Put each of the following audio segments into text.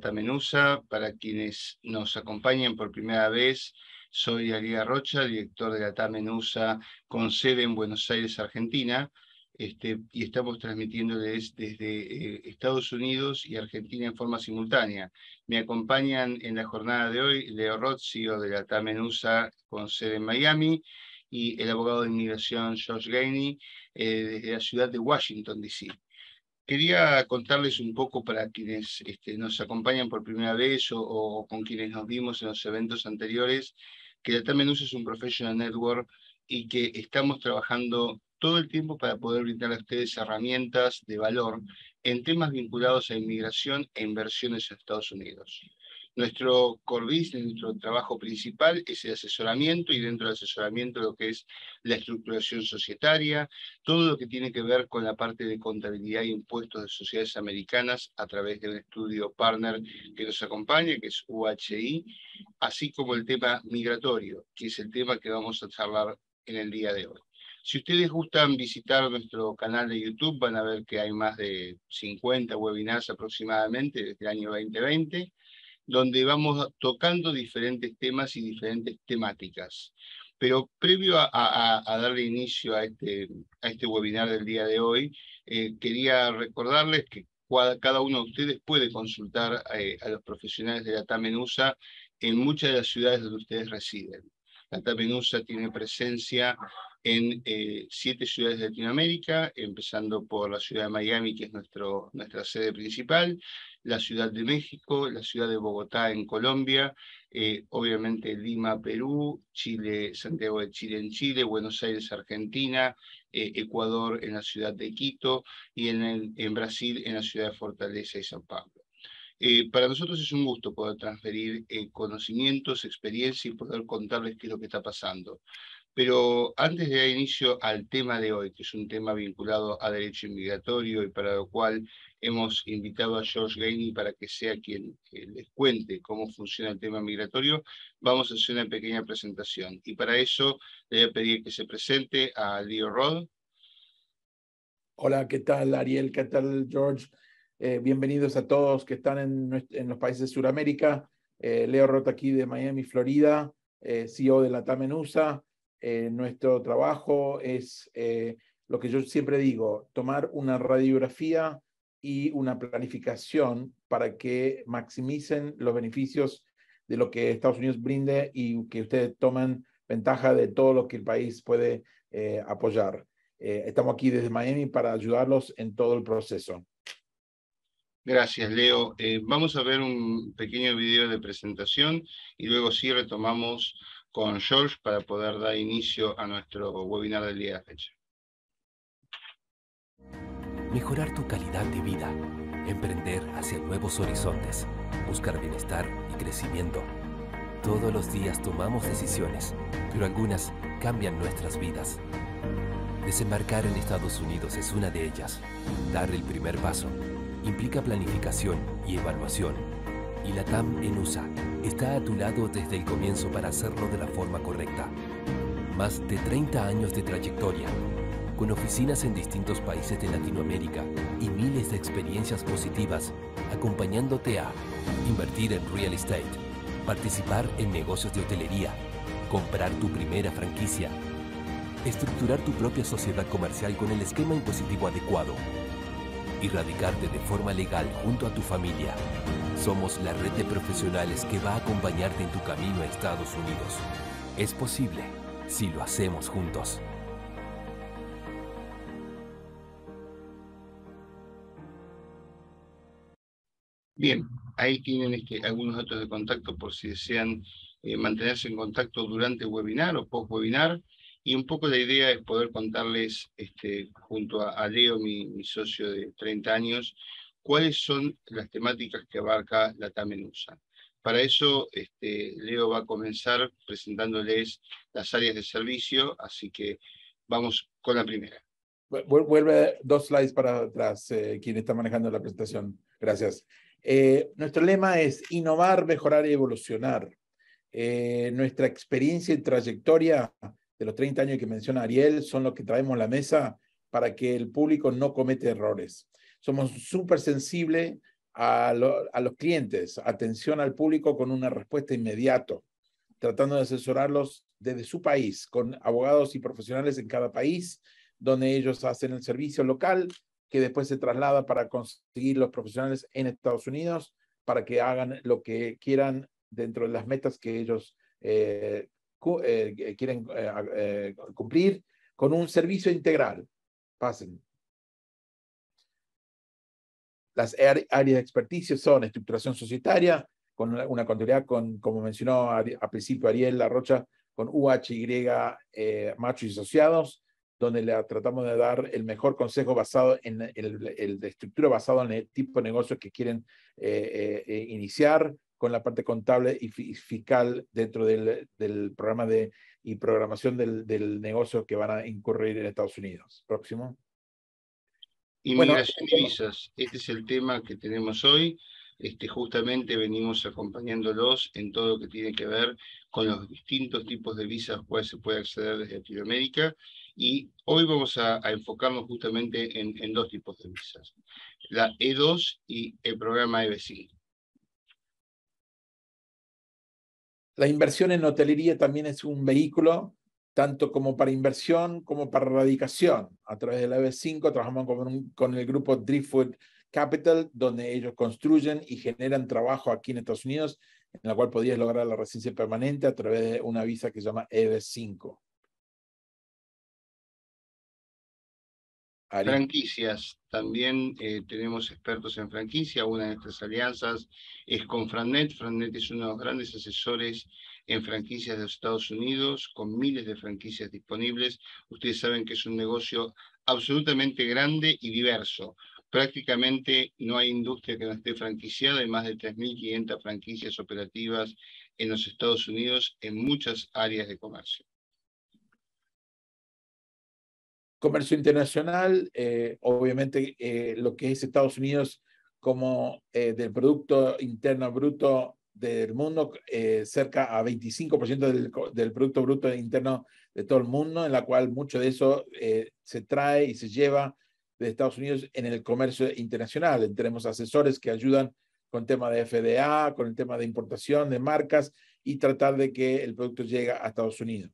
Tamenusa. Para quienes nos acompañan por primera vez, soy Alía Rocha, director de la Tamenusa con sede en Buenos Aires, Argentina. Este, y estamos transmitiéndoles desde eh, Estados Unidos y Argentina en forma simultánea. Me acompañan en la jornada de hoy Leo rossi e de la Tamenusa con sede en Miami y el abogado de inmigración George Gainey de eh, desde la ciudad de Washington, D.C. Quería contarles un poco para quienes este, nos acompañan por primera vez o, con quienes nos vimos en los eventos anteriores, que también es un professional network y que estamos trabajando todo el tiempo para poder brindar a ustedes herramientas de valor en temas vinculados a inmigración e inversiones en Estados Unidos. Nuestro core business, nuestro trabajo principal es el asesoramiento y dentro del asesoramiento lo que es la estructuración societaria, todo lo que tiene que ver con la parte de contabilidad y e impuestos de sociedades americanas a través del estudio partner que nos acompaña, que es UHI, así como el tema migratorio, que es el tema que vamos a charlar en el día de hoy. Si ustedes gustan visitar nuestro canal de YouTube, van a ver que hay más de 50 webinars aproximadamente desde el año 2020 donde vamos tocando diferentes temas y diferentes temáticas. Pero previo a, darle inicio a este, a este webinar del día de hoy, eh, quería recordarles que cada uno de ustedes puede consultar eh, a los profesionales de la TAMENUSA en muchas de las ciudades donde ustedes residen. La TAMENUSA tiene presencia en eh, siete ciudades de Latinoamérica, empezando por la ciudad de Miami, que es nuestro, nuestra sede principal, la ciudad de México, la ciudad de Bogotá en Colombia, eh, obviamente Lima, Perú, Chile, Santiago de Chile en Chile, Buenos Aires, Argentina, eh, Ecuador en la ciudad de Quito y en, en Brasil en la ciudad de Fortaleza y San Pablo. para nosotros es un gusto poder transferir conocimientos, experiencia y poder contarles qué es lo que está pasando. Pero antes de dar inicio al tema de hoy, que es un tema vinculado a derecho inmigratorio y para lo cual hemos invitado a George Gainey para que sea quien les cuente cómo funciona el tema migratorio, vamos a hacer una pequeña presentación. Y para eso le voy a pedir que se presente a Leo Rod. Hola, ¿qué tal Ariel? ¿Qué tal George? Eh, bienvenidos a todos que están en, los países de Sudamérica. Eh, Leo Roth aquí de Miami, Florida, eh, CEO de la TAMENUSA. Eh, nuestro trabajo es eh, lo que yo siempre digo, tomar una radiografía y una planificación para que maximicen los beneficios de lo que Estados Unidos brinde y que ustedes tomen ventaja de todo lo que el país puede eh, apoyar. estamos aquí desde Miami para ayudarlos en todo el proceso. Gracias, Leo. vamos a ver un pequeño video de presentación y luego sí retomamos con George para poder dar inicio a nuestro webinar del día de fecha. Mejorar tu calidad de vida, emprender hacia nuevos horizontes, buscar bienestar y crecimiento. Todos los días tomamos decisiones, pero algunas cambian nuestras vidas. Desembarcar en Estados Unidos es una de ellas. Dar el primer paso implica planificación y evaluación y la TAM en USA está a tu lado desde el comienzo para hacerlo de la forma correcta. Más de 30 años de trayectoria, con oficinas en distintos países de Latinoamérica y miles de experiencias positivas, acompañándote a invertir en real estate, participar en negocios de hotelería, comprar tu primera franquicia, estructurar tu propia sociedad comercial con el esquema impositivo adecuado y radicarte de forma legal junto a tu familia. Somos la red de profesionales que va a acompañarte en tu camino a Estados Unidos. Es posible si lo hacemos juntos. Bien, ahí tienen este, algunos datos de contacto por si desean eh, mantenerse en contacto durante el webinar o post-webinar. Y un poco la idea es poder contarles, este, junto a, Leo, mi, socio de 30 años, cuáles son las temáticas que abarca la Tamenusa. Para eso, este, Leo va a comenzar presentándoles las áreas de servicio, así que vamos con la primera. Vuelve dos slides para atrás, eh, quien está manejando la presentación. Gracias. Eh, nuestro lema es innovar, mejorar y evolucionar. Eh, nuestra experiencia y trayectoria de los 30 años que menciona Ariel, son los que traemos a la mesa para que el público no comete errores. Somos súper sensibles a, los clientes, atención al público con una respuesta inmediata, tratando de asesorarlos desde su país, con abogados y profesionales en cada país, donde ellos hacen el servicio local, que después se traslada para conseguir los profesionales en Estados Unidos para que hagan lo que quieran dentro de las metas que ellos eh, eh, quieren eh, eh, cumplir con un servicio integral. Pasen. Las áreas de experticia son estructuración societaria, con una, una con, como mencionó a, principio Ariel La Rocha, con UHY, eh, machos y asociados, donde le tratamos de dar el mejor consejo basado en el, estructura basado en el tipo de negocio que quieren iniciar, con la parte contable y fiscal dentro del, programa de, y programación del, negocio que van a incurrir en Estados Unidos. Próximo. Inmigración y visas. Eh, este es el tema que tenemos hoy. Este, justamente venimos acompañándolos en todo lo que tiene que ver con los distintos tipos de visas a se puede acceder desde Latinoamérica. Y hoy vamos a, enfocarnos justamente en, en, dos tipos de visas, la E2 y el programa eb La inversión en hotelería también es un vehículo, tanto como para inversión como para erradicación. A través de la EB5 trabajamos con, el grupo Driftwood Capital, donde ellos construyen y generan trabajo aquí en Estados Unidos, en la cual podías lograr la residencia permanente a través de una visa que se llama EB5. Franquicias, también eh, tenemos expertos en franquicia. Una de nuestras alianzas es con Frannet. Frannet es uno de los grandes asesores en franquicias de Estados Unidos, con miles de franquicias disponibles. Ustedes saben que es un negocio absolutamente grande y diverso. Prácticamente no hay industria que no esté franquiciada, hay más de 3.500 franquicias operativas en los Estados Unidos en muchas áreas de comercio. Comercio internacional, eh, obviamente eh, lo que es Estados Unidos como eh, del Producto Interno Bruto del mundo, cerca a 25% del, Producto Bruto Interno de todo el mundo, en la cual mucho de eso se trae y se lleva de Estados Unidos en el comercio internacional. Tenemos asesores que ayudan con tema de FDA, con el tema de importación de marcas y tratar de que el producto llegue a Estados Unidos.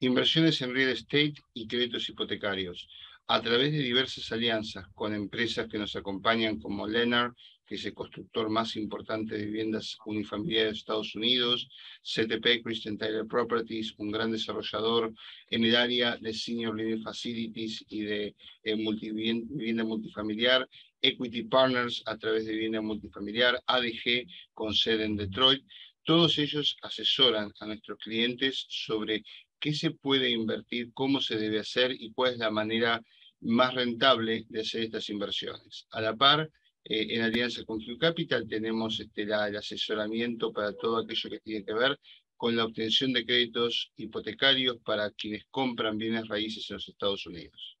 Inversiones en real estate y créditos hipotecarios a través de diversas alianzas con empresas que nos acompañan como Lennar, que es el constructor más importante de viviendas unifamiliares de Estados Unidos, CTP, Christian Tyler Properties, un gran desarrollador en el área de Senior Living Facilities y de eh, vivienda multifamiliar, Equity Partners a través de vivienda multifamiliar, ADG con sede en Detroit. Todos ellos asesoran a nuestros clientes sobre qué se puede invertir, cómo se debe hacer y cuál es la manera más rentable de hacer estas inversiones. A la par, eh, en alianza con Q Capital tenemos este, el asesoramiento para todo aquello que tiene que ver con la obtención de créditos hipotecarios para quienes compran bienes raíces en los Estados Unidos.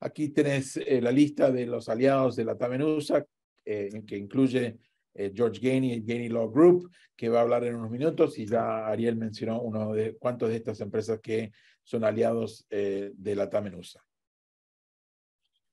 Aquí tenés eh, la lista de los aliados de la Tamenusa, eh, que incluye eh, George Gainey, Gainey Law Group, que va a hablar en unos minutos y ya Ariel mencionó uno de cuántas de estas empresas que son aliados eh, de la Tamenusa.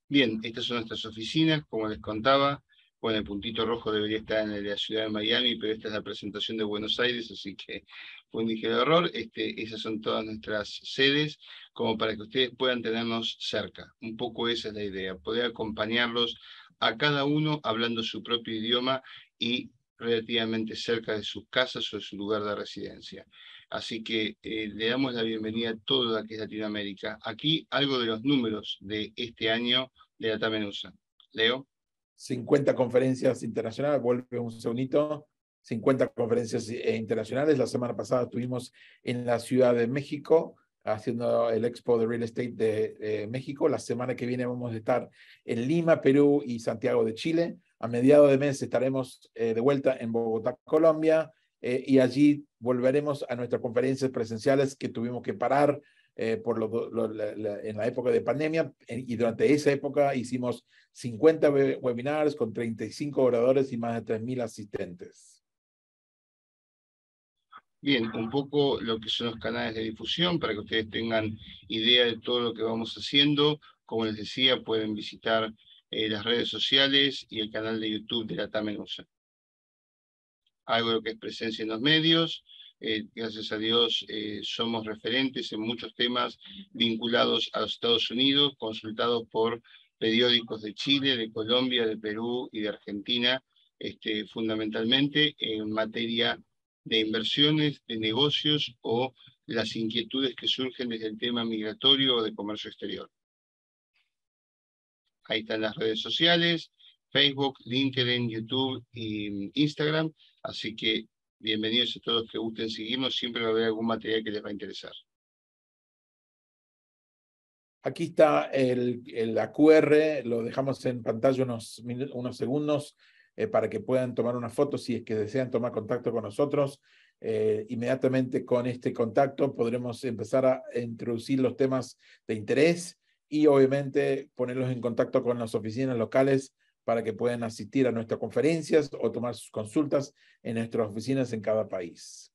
Bien, estas son nuestras oficinas, como les contaba. Bueno, el puntito rojo debería estar en la ciudad de Miami, pero esta es la presentación de Buenos Aires, así que fue un ligero error. Este, esas son todas nuestras sedes, como para que ustedes puedan tenernos cerca. Un poco esa es la idea, poder acompañarlos a cada uno hablando su propio idioma y relativamente cerca de sus casas o de su lugar de residencia. Así que eh, le damos la bienvenida a toda la que es Latinoamérica. Aquí algo de los números de este año de la Tamenusa. Leo. 50 conferencias internacionales, vuelve un segundito. 50 conferencias eh, internacionales. La semana pasada estuvimos en la Ciudad de México, haciendo el Expo de Real Estate de México. La semana que viene vamos a estar en Lima, Perú y Santiago de Chile. A mediados de mes estaremos eh, de vuelta en Bogotá, Colombia, eh, y allí volveremos a nuestras conferencias presenciales que tuvimos que parar eh, por en la época de pandemia y durante esa época hicimos 50 webinars con 35 oradores y más de 3.000 asistentes. Bien, un poco lo que son los canales de difusión para que ustedes tengan idea de todo lo que vamos haciendo. Como les decía, pueden visitar eh, las redes sociales y el canal de YouTube de la Tamenusa. Algo que es presencia en los medios. Eh, gracias a Dios eh, somos referentes en muchos temas vinculados a los Estados Unidos, consultados por periódicos de Chile, de Colombia, de Perú y de Argentina, este, fundamentalmente en materia de inversiones, de negocios o las inquietudes que surgen desde el tema migratorio o de comercio exterior. Ahí están las redes sociales, Facebook, LinkedIn, YouTube e Instagram. Así que bienvenidos a todos los que gusten seguirnos. Siempre va a haber algún material que les va a interesar. Aquí está el, el, QR, lo dejamos en pantalla unos segundos. Eh, para que puedan tomar una foto si es que desean tomar contacto con nosotros. Eh, inmediatamente con este contacto podremos empezar a introducir los temas de interés y obviamente ponerlos en contacto con las oficinas locales para que puedan asistir a nuestras conferencias o tomar sus consultas en nuestras oficinas en cada país.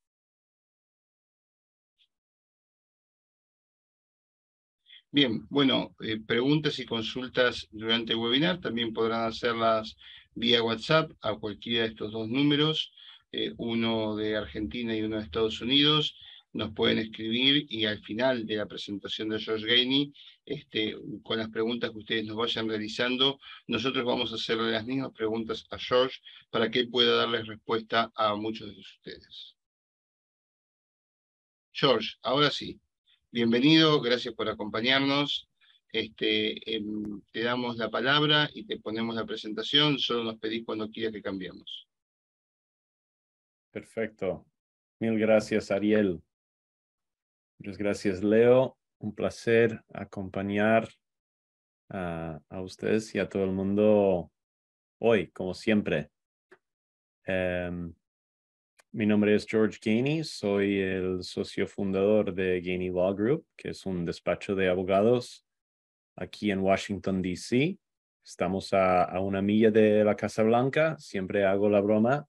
Bien, bueno, eh, preguntas y consultas durante el webinar también podrán hacerlas vía WhatsApp a cualquiera de estos dos números, eh, uno de Argentina y uno de Estados Unidos. Nos pueden escribir y al final de la presentación de George Gainey, este, con las preguntas que ustedes nos vayan realizando, nosotros vamos a hacerle las mismas preguntas a George para que él pueda darles respuesta a muchos de ustedes. George, ahora sí. Bienvenido, gracias por acompañarnos este, em, te damos la palabra y te ponemos la presentación, solo nos pedís cuando quieras que cambiemos. Perfecto. Mil gracias, Ariel. Muchas gracias, Leo. Un placer acompañar a, ustedes y a todo el mundo hoy, como siempre. Em, mi nombre es George Ganey, soy el socio fundador de Gainey Law Group, que es un despacho de abogados aquí en Washington, D.C. Estamos a, una milla de la Casa Blanca. Siempre hago la broma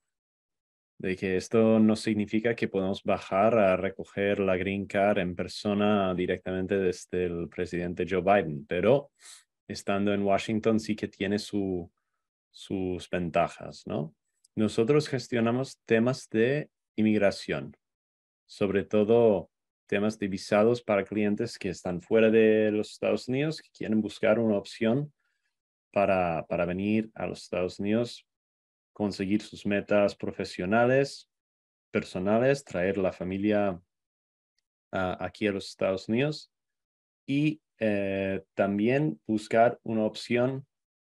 de que esto no significa que podamos bajar a recoger la green card en persona directamente desde el presidente Joe Biden, pero estando en Washington sí que tiene su, sus ventajas, ¿no? Nosotros gestionamos temas de inmigración, sobre todo temas de visados para clientes que están fuera de los Estados Unidos, que quieren buscar una opción para, para venir a los Estados Unidos, conseguir sus metas profesionales, personales, traer la familia aquí a los Estados Unidos y eh, también buscar una opción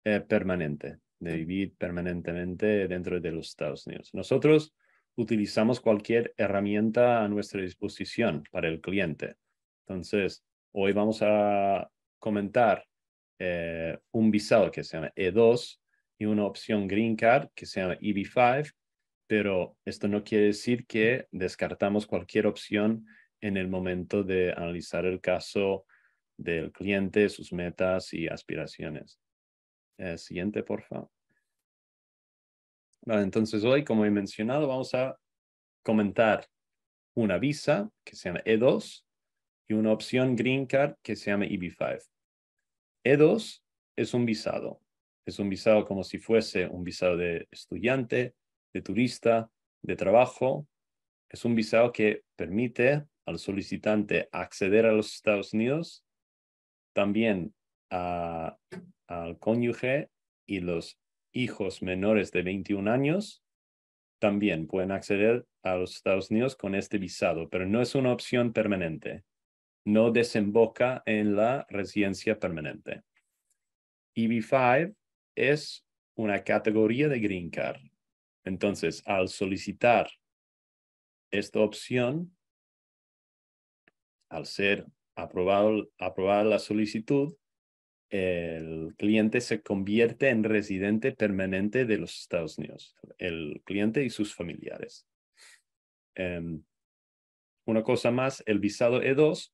eh, permanente, de vivir permanentemente dentro de los Estados Unidos. Nosotros utilizamos cualquier herramienta a nuestra disposición para el cliente. Entonces, hoy vamos a comentar eh, un visado que se llama E2 y una opción Green Card que se llama EB5, pero esto no quiere decir que descartamos cualquier opción en el momento de analizar el caso del cliente, sus metas y aspiraciones. Eh, siguiente, por favor. Entonces hoy, como he mencionado, vamos a comentar una visa que se llama E2 y una opción Green Card que se llama EB5. E2 es un visado. Es un visado como si fuese un visado de estudiante, de turista, de trabajo. Es un visado que permite al solicitante acceder a los Estados Unidos, también al cónyuge y los hijos menores de 21 años también pueden acceder a los Estados Unidos con este visado, pero no es una opción permanente. No desemboca en la residencia permanente. EB5 es una categoría de green card. Entonces, al solicitar esta opción, al ser aprobado, aprobada la solicitud, el cliente se convierte en residente permanente de los Estados Unidos, el cliente y sus familiares. Em, una cosa más, el visado E2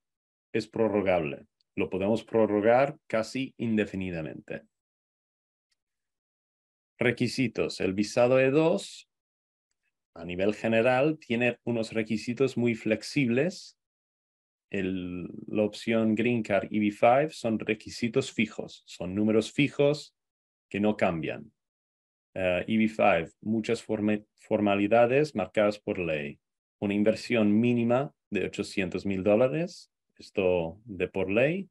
es prorrogable. Lo podemos prorrogar casi indefinidamente. Requisitos. El visado E2 a nivel general tiene unos requisitos muy flexibles la opción Green Card eb 5 son requisitos fijos, son números fijos que no cambian. EB5, eh, muchas formalidades marcadas por ley. Una inversión mínima de 800 mil dólares, esto de por ley.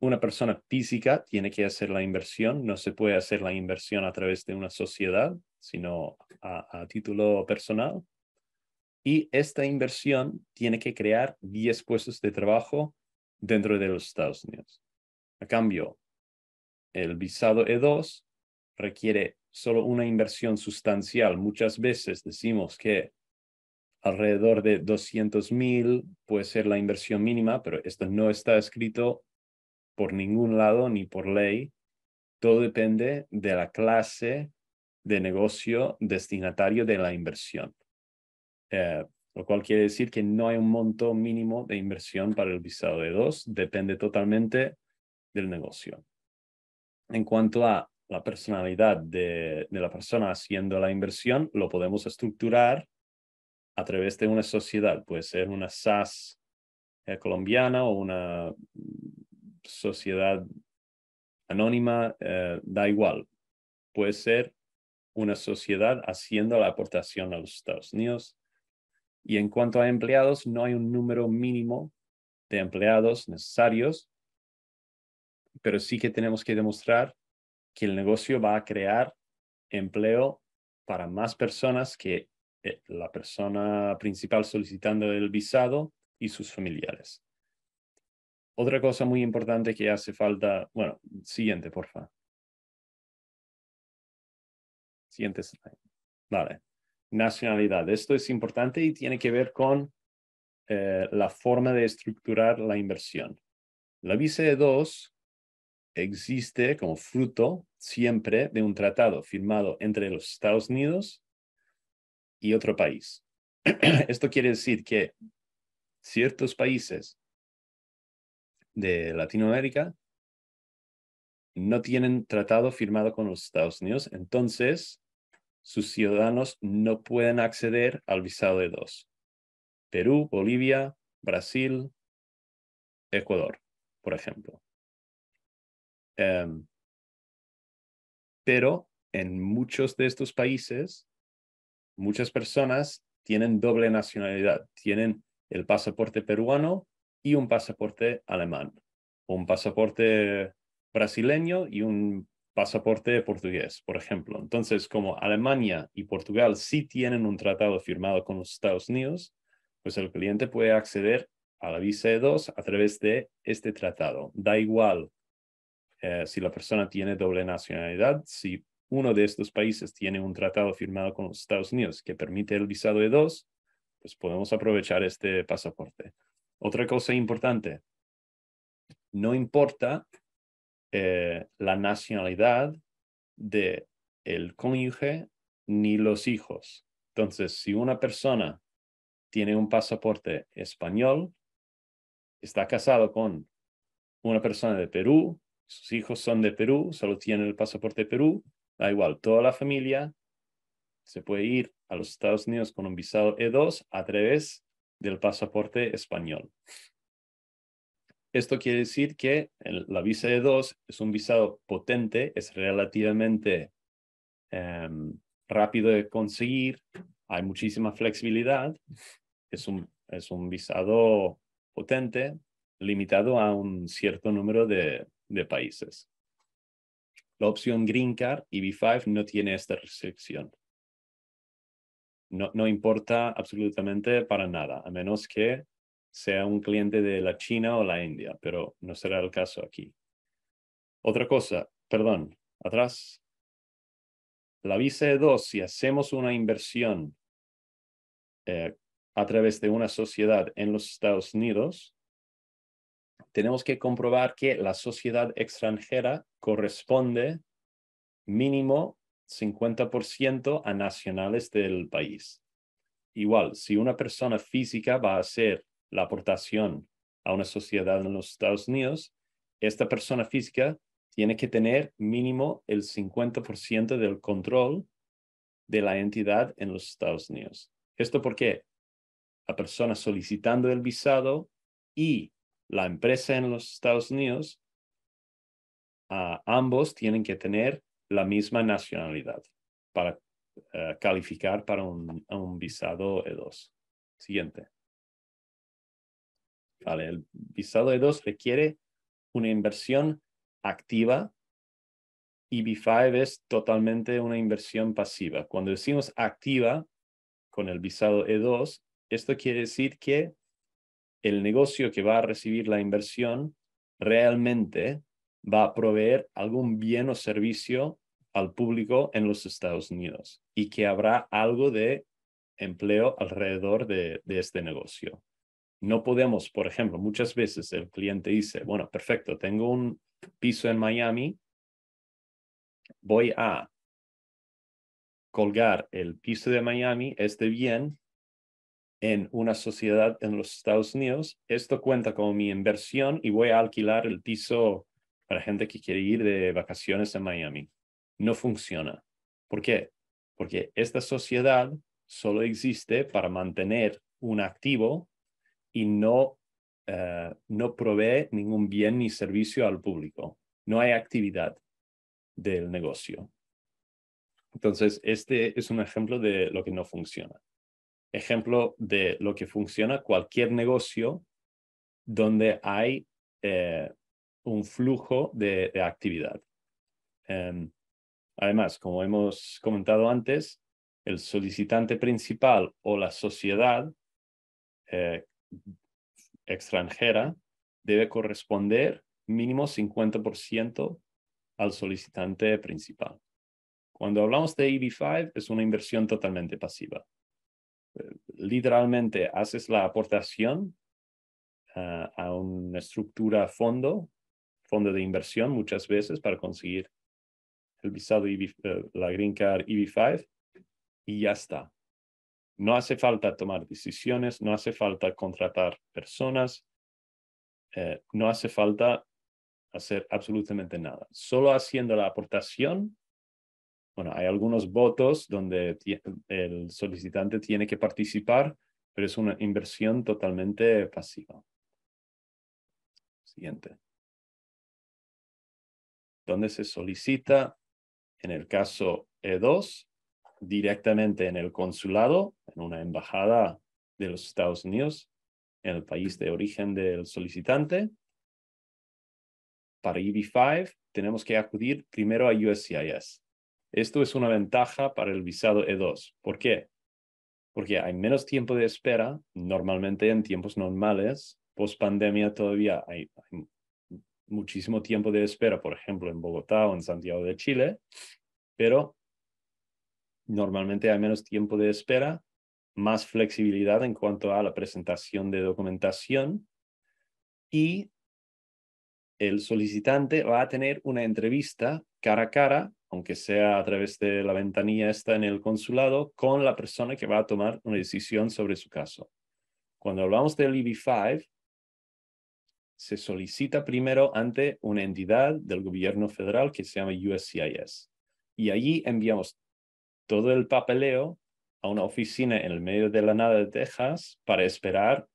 Una persona física tiene que hacer la inversión, no se puede hacer la inversión a través de una sociedad, sino a título personal y esta inversión tiene que crear 10 puestos de trabajo dentro de los Estados Unidos. A cambio, el visado E2 requiere solo una inversión sustancial. Muchas veces decimos que alrededor de $200,000 mil puede ser la inversión mínima, pero esto no está escrito por ningún lado ni por ley. Todo depende de la clase de negocio destinatario de la inversión. Eh, lo cual quiere decir que no hay un monto mínimo de inversión para el visado de dos, depende totalmente del negocio. En cuanto a la personalidad de, la persona haciendo la inversión, lo podemos estructurar a través de una sociedad, puede ser una SAS eh, colombiana o una mm, sociedad anónima, eh, da igual, puede ser una sociedad haciendo la aportación a los Estados Unidos, y en cuanto a empleados, no hay un número mínimo de empleados necesarios, pero sí que tenemos que demostrar que el negocio va a crear empleo para más personas que eh, la persona principal solicitando el visado y sus familiares. Otra cosa muy importante que hace falta, bueno, siguiente, por favor. Siguiente slide. Vale nacionalidad. Esto es importante y tiene que ver con eh, la forma de estructurar la inversión. La visa E2 existe como fruto siempre de un tratado firmado entre los Estados Unidos y otro país. Esto quiere decir que ciertos países de Latinoamérica no tienen tratado firmado con los Estados Unidos, entonces sus ciudadanos no pueden acceder al visado de dos. Perú, Bolivia, Brasil, Ecuador, por ejemplo. Em, pero en muchos de estos países, muchas personas tienen doble nacionalidad. Tienen el pasaporte peruano y un pasaporte alemán, un pasaporte brasileño y un pasaporte portugués, por ejemplo. Entonces, como Alemania y Portugal sí tienen un tratado firmado con los Estados Unidos, pues el cliente puede acceder a la visa E2 a través de este tratado. Da igual eh, si la persona tiene doble nacionalidad, si uno de estos países tiene un tratado firmado con los Estados Unidos que permite el visado E2, pues podemos aprovechar este pasaporte. Otra cosa importante, no importa eh, la nacionalidad de el cónyuge ni los hijos. Entonces, si una persona tiene un pasaporte español, está casado con una persona de Perú, sus hijos son de Perú, solo tienen el pasaporte Perú, da igual, toda la familia se puede ir a los Estados Unidos con un visado E2 a través del pasaporte español. Esto quiere decir que la visa E2 es un visado potente, es relativamente em, rápido de conseguir, hay muchísima flexibilidad, es un, visado potente limitado a un cierto número de, países. La opción Green Card y B5 no tiene esta restricción. no importa absolutamente para nada, a menos que sea un cliente de la China o la India, pero no será el caso aquí. Otra cosa, perdón, atrás. La visa E2, si hacemos una inversión eh, a través de una sociedad en los Estados Unidos, tenemos que comprobar que la sociedad extranjera corresponde mínimo 50% a nacionales del país. Igual, si una persona física va a ser la aportación a una sociedad en los Estados Unidos, esta persona física tiene que tener mínimo el 50% del control de la entidad en los Estados Unidos. ¿Esto porque La persona solicitando el visado y la empresa en los Estados Unidos, a ambos tienen que tener la misma nacionalidad para eh, calificar para un, un visado E2. Siguiente el visado E2 requiere una inversión activa y B5 es totalmente una inversión pasiva. Cuando decimos activa con el visado E2, esto quiere decir que el negocio que va a recibir la inversión realmente va a proveer algún bien o servicio al público en los Estados Unidos y que habrá algo de empleo alrededor de este negocio no podemos, por ejemplo, muchas veces el cliente dice, bueno, perfecto, tengo un piso en Miami, voy a colgar el piso de Miami, este bien, en una sociedad en los Estados Unidos. Esto cuenta como mi inversión y voy a alquilar el piso para gente que quiere ir de vacaciones en Miami. No funciona. ¿Por qué? Porque esta sociedad solo existe para mantener un activo y no, eh, no provee ningún bien ni servicio al público. No hay actividad del negocio. Entonces, este es un ejemplo de lo que no funciona. Ejemplo de lo que funciona cualquier negocio donde hay eh, un flujo de, actividad. Em, además, como hemos comentado antes, el solicitante principal o la sociedad eh, extranjera debe corresponder mínimo 50% al solicitante principal. Cuando hablamos de EB5, es una inversión totalmente pasiva. Eh, literalmente haces la aportación eh, a una estructura fondo, fondo de inversión muchas veces para conseguir el visado, EB, eh, la Green Card EB5 y ya está. No hace falta tomar decisiones, no hace falta contratar personas, eh, no hace falta hacer absolutamente nada. Solo haciendo la aportación, bueno, hay algunos votos donde el solicitante tiene que participar, pero es una inversión totalmente pasiva. Siguiente. Donde se solicita, en el caso E2, directamente en el consulado en una embajada de los Estados Unidos en el país de origen del solicitante. Para EB-5 tenemos que acudir primero a USCIS. Esto es una ventaja para el visado E2. ¿Por qué? Porque hay menos tiempo de espera. Normalmente en tiempos normales, post pandemia todavía hay muchísimo tiempo de espera, por ejemplo, en Bogotá o en Santiago de Chile, pero normalmente hay menos tiempo de espera más flexibilidad en cuanto a la presentación de documentación y el solicitante va a tener una entrevista cara a cara, aunque sea a través de la ventanilla esta en el consulado, con la persona que va a tomar una decisión sobre su caso. Cuando hablamos del EB-5, se solicita primero ante una entidad del gobierno federal que se llama USCIS. Y allí enviamos todo el papeleo a una oficina en el medio de la nada de Texas para esperar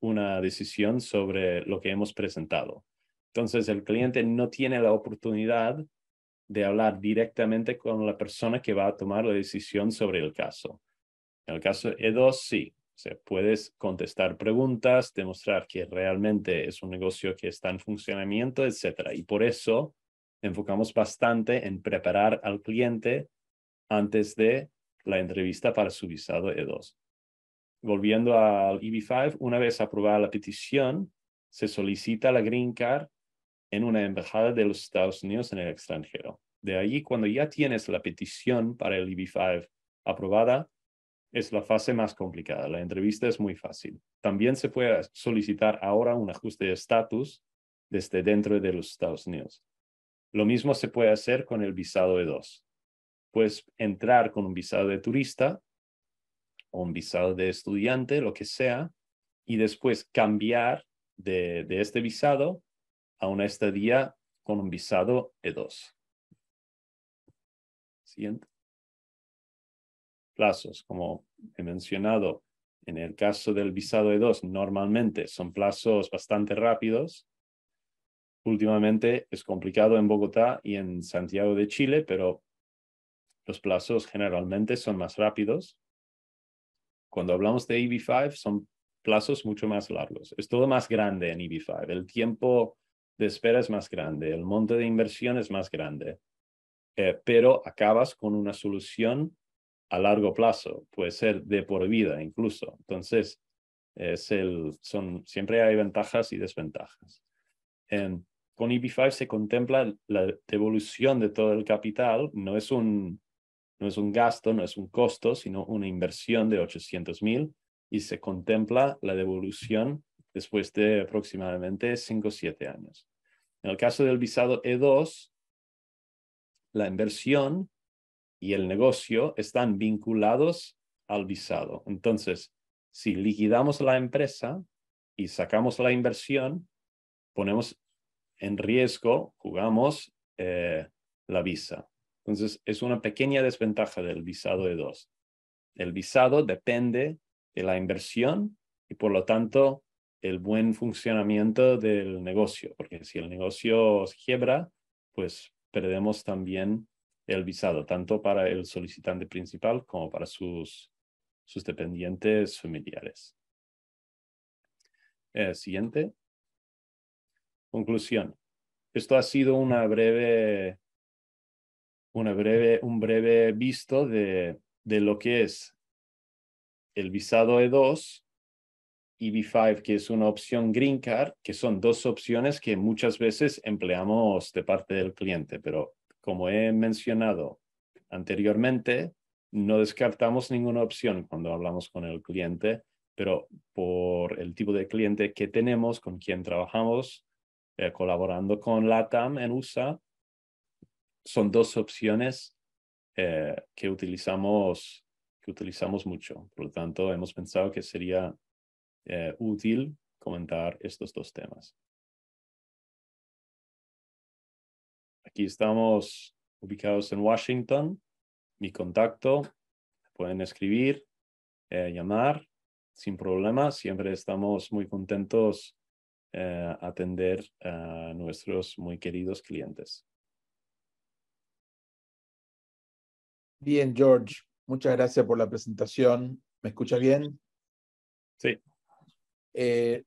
una decisión sobre lo que hemos presentado. Entonces, el cliente no tiene la oportunidad de hablar directamente con la persona que va a tomar la decisión sobre el caso. En el caso E2, sí. se puedes contestar preguntas, demostrar que realmente es un negocio que está en funcionamiento, etc. Y por eso enfocamos bastante en preparar al cliente antes de la entrevista para su visado E2. Volviendo al EB5, una vez aprobada la petición, se solicita la Green Card en una embajada de los Estados Unidos en el extranjero. De allí, cuando ya tienes la petición para el EB5 aprobada, es la fase más complicada. La entrevista es muy fácil. También se puede solicitar ahora un ajuste de estatus desde dentro de los Estados Unidos. Lo mismo se puede hacer con el visado E2 puedes entrar con un visado de turista o un visado de estudiante, lo que sea, y después cambiar de, de este visado a una estadía con un visado E2. Siguiente. Plazos, como he mencionado, en el caso del visado E2, normalmente son plazos bastante rápidos. Últimamente es complicado en Bogotá y en Santiago de Chile, pero los plazos generalmente son más rápidos. Cuando hablamos de EB5, son plazos mucho más largos. Es todo más grande en EB5. El tiempo de espera es más grande, el monte de inversión es más grande, eh, pero acabas con una solución a largo plazo, puede ser de por vida incluso. Entonces, es el, son, siempre hay ventajas y desventajas. con EB5 se contempla la devolución de todo el capital, no es un no es un gasto, no es un costo, sino una inversión de 800 mil y se contempla la devolución después de aproximadamente 5 o 7 años. En el caso del visado E2, la inversión y el negocio están vinculados al visado. Entonces, si liquidamos la empresa y sacamos la inversión, ponemos en riesgo, jugamos eh, la visa. Entonces, es una pequeña desventaja del visado de 2 El visado depende de la inversión y, por lo tanto, el buen funcionamiento del negocio, porque si el negocio se quiebra, pues perdemos también el visado, tanto para el solicitante principal como para sus, sus dependientes familiares. Eh, siguiente. Conclusión. Esto ha sido una breve breve, un breve visto de, lo que es el visado E2 y B5, que es una opción Green Card, que son dos opciones que muchas veces empleamos de parte del cliente, pero como he mencionado anteriormente, no descartamos ninguna opción cuando hablamos con el cliente, pero por el tipo de cliente que tenemos, con quien trabajamos, eh, colaborando con LATAM en USA, son dos opciones eh, que, utilizamos, que utilizamos mucho. Por lo tanto, hemos pensado que sería eh, útil comentar estos dos temas. Aquí estamos ubicados en Washington. Mi contacto, pueden escribir, eh, llamar sin problema. Siempre estamos muy contentos atender a nuestros muy queridos clientes. Bien, George, muchas gracias por la presentación. ¿Me escucha bien? Sí. Eh,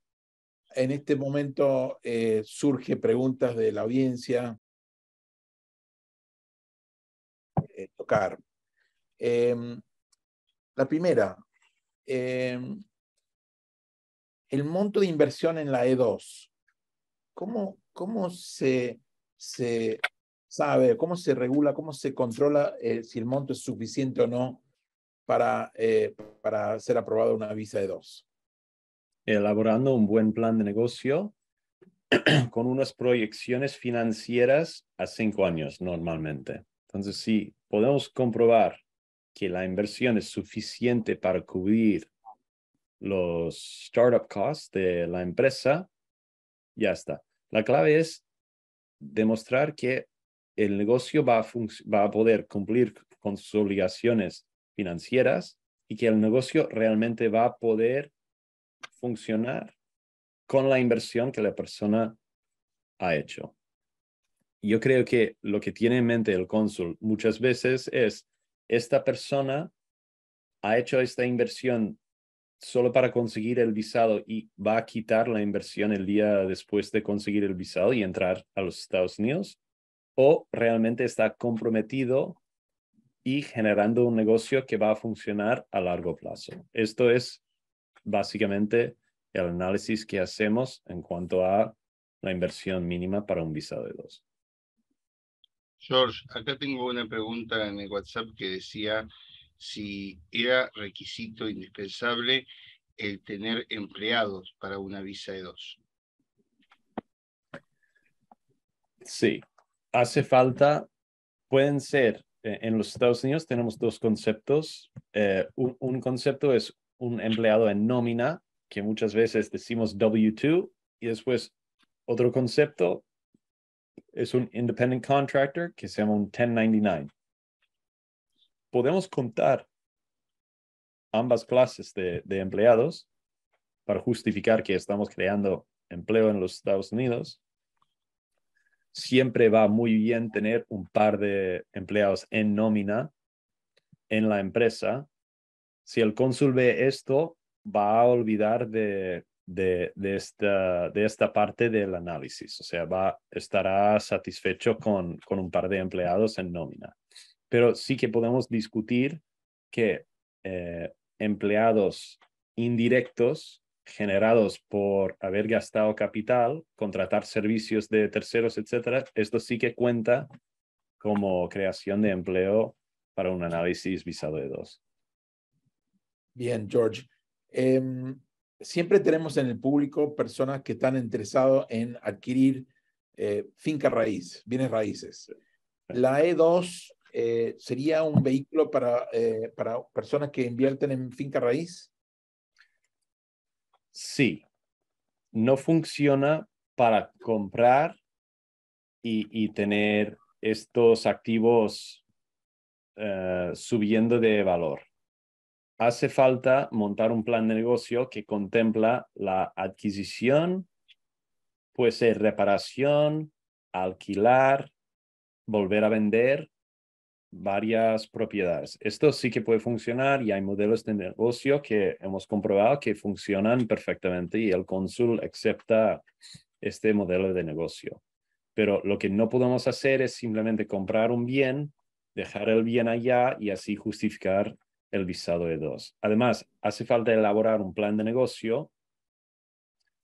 en este momento eh, surge preguntas de la audiencia. Eh, tocar. Em, la primera, em, el monto de inversión en la E2, ¿cómo, cómo se, se sabe cómo se regula, cómo se controla eh, si el monto es suficiente o no para, eh, para ser aprobada una visa de dos. Elaborando un buen plan de negocio con unas proyecciones financieras a cinco años normalmente. Entonces, si podemos comprobar que la inversión es suficiente para cubrir los startup costs de la empresa, ya está. La clave es demostrar que el negocio va a, poder cumplir con sus obligaciones financieras y que el negocio realmente va a poder funcionar con la inversión que la persona ha hecho. Yo creo que lo que tiene en mente el cónsul muchas veces es, esta persona ha hecho esta inversión solo para conseguir el visado y va a quitar la inversión el día después de conseguir el visado y entrar a los Estados Unidos o realmente está comprometido y generando un negocio que va a funcionar a largo plazo. Esto es básicamente el análisis que hacemos en cuanto a la inversión mínima para un visado de dos. George, acá tengo una pregunta en el WhatsApp que decía si era requisito indispensable el tener empleados para una visa de dos. Sí, hace falta, pueden ser, eh, en los Estados Unidos tenemos dos conceptos. Eh, un, concepto es un empleado en nómina, que muchas veces decimos W2, y después otro concepto es un independent contractor que se llama un 1099. Podemos contar ambas clases de empleados para justificar que estamos creando empleo en los Estados Unidos siempre va muy bien tener un par de empleados en nómina en la empresa. Si el cónsul ve esto, va a olvidar de, esta, de esta parte del análisis, o sea, va, estará satisfecho con, un par de empleados en nómina. Pero sí que podemos discutir que eh, empleados indirectos generados por haber gastado capital, contratar servicios de terceros, etcétera, esto sí que cuenta como creación de empleo para un análisis visado de dos. Bien, George. Em, siempre tenemos en el público personas que están interesados en adquirir eh, finca raíz, bienes raíces. La E2 eh, sería un vehículo para, eh, para personas que invierten en finca raíz sí, no funciona para comprar y, tener estos activos eh, subiendo de valor. Hace falta montar un plan de negocio que contempla la adquisición, puede ser reparación, alquilar, volver a vender varias propiedades. Esto sí que puede funcionar y hay modelos de negocio que hemos comprobado que funcionan perfectamente y el cónsul acepta este modelo de negocio. Pero lo que no podemos hacer es simplemente comprar un bien, dejar el bien allá y así justificar el visado de dos. Además, hace falta elaborar un plan de negocio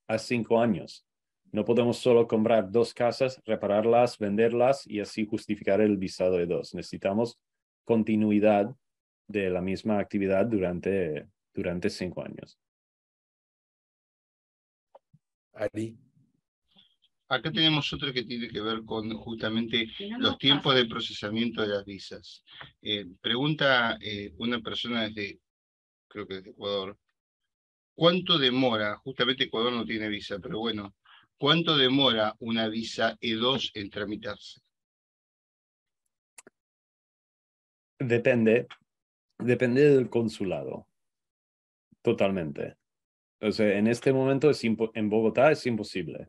a cinco años no podemos solo comprar dos casas, repararlas, venderlas y así justificar el visado de dos. Necesitamos continuidad de la misma actividad durante, durante cinco años. Adi. Acá tenemos otro que tiene que ver con justamente los tiempos de procesamiento de las visas. Eh, pregunta eh, una persona desde, creo que desde Ecuador, ¿cuánto demora? Justamente Ecuador no tiene visa, pero bueno, ¿Cuánto demora una visa E2 en tramitarse? Depende. Depende del consulado. Totalmente. O en este momento en Bogotá es imposible.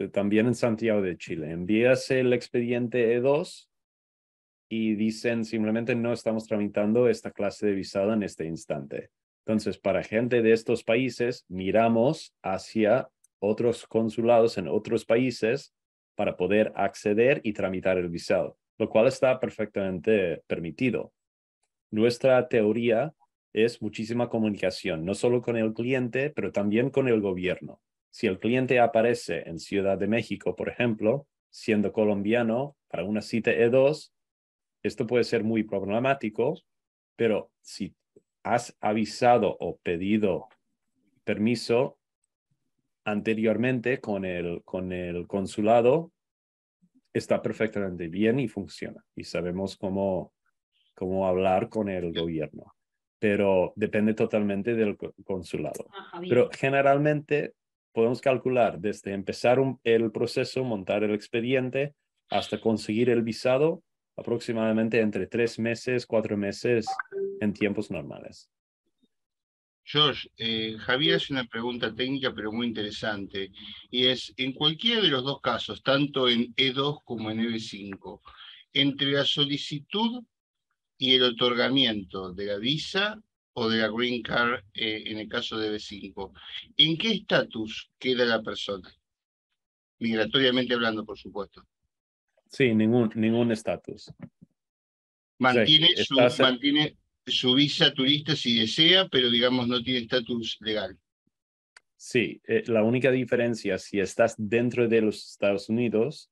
Eh, también en Santiago de Chile. Envías el expediente E2 y dicen simplemente no estamos tramitando esta clase de visada en este instante. Entonces, para gente de estos países, miramos hacia otros consulados en otros países para poder acceder y tramitar el visado, lo cual está perfectamente permitido. Nuestra teoría es muchísima comunicación, no solo con el cliente, pero también con el gobierno. Si el cliente aparece en Ciudad de México, por ejemplo, siendo colombiano para una cita E2, esto puede ser muy problemático, pero si has avisado o pedido permiso anteriormente con el, con el consulado está perfectamente bien y funciona y sabemos cómo, cómo hablar con el gobierno, pero depende totalmente del consulado. pero generalmente podemos calcular desde empezar el proceso, montar el expediente, hasta conseguir el visado aproximadamente entre tres meses, cuatro meses en tiempos normales. George, eh, Javier hace una pregunta técnica pero muy interesante, y es, en cualquiera de los dos casos, tanto en E2 como en e 5 entre la solicitud y el otorgamiento de la visa o de la green card eh, en el caso de e 5 ¿en qué estatus queda la persona? Migratoriamente hablando, por supuesto. Sí, ningún estatus. mantiene, su, mantiene, su visa turista si desea, pero digamos no tiene estatus legal. Sí, eh, la única diferencia si estás dentro de los Estados Unidos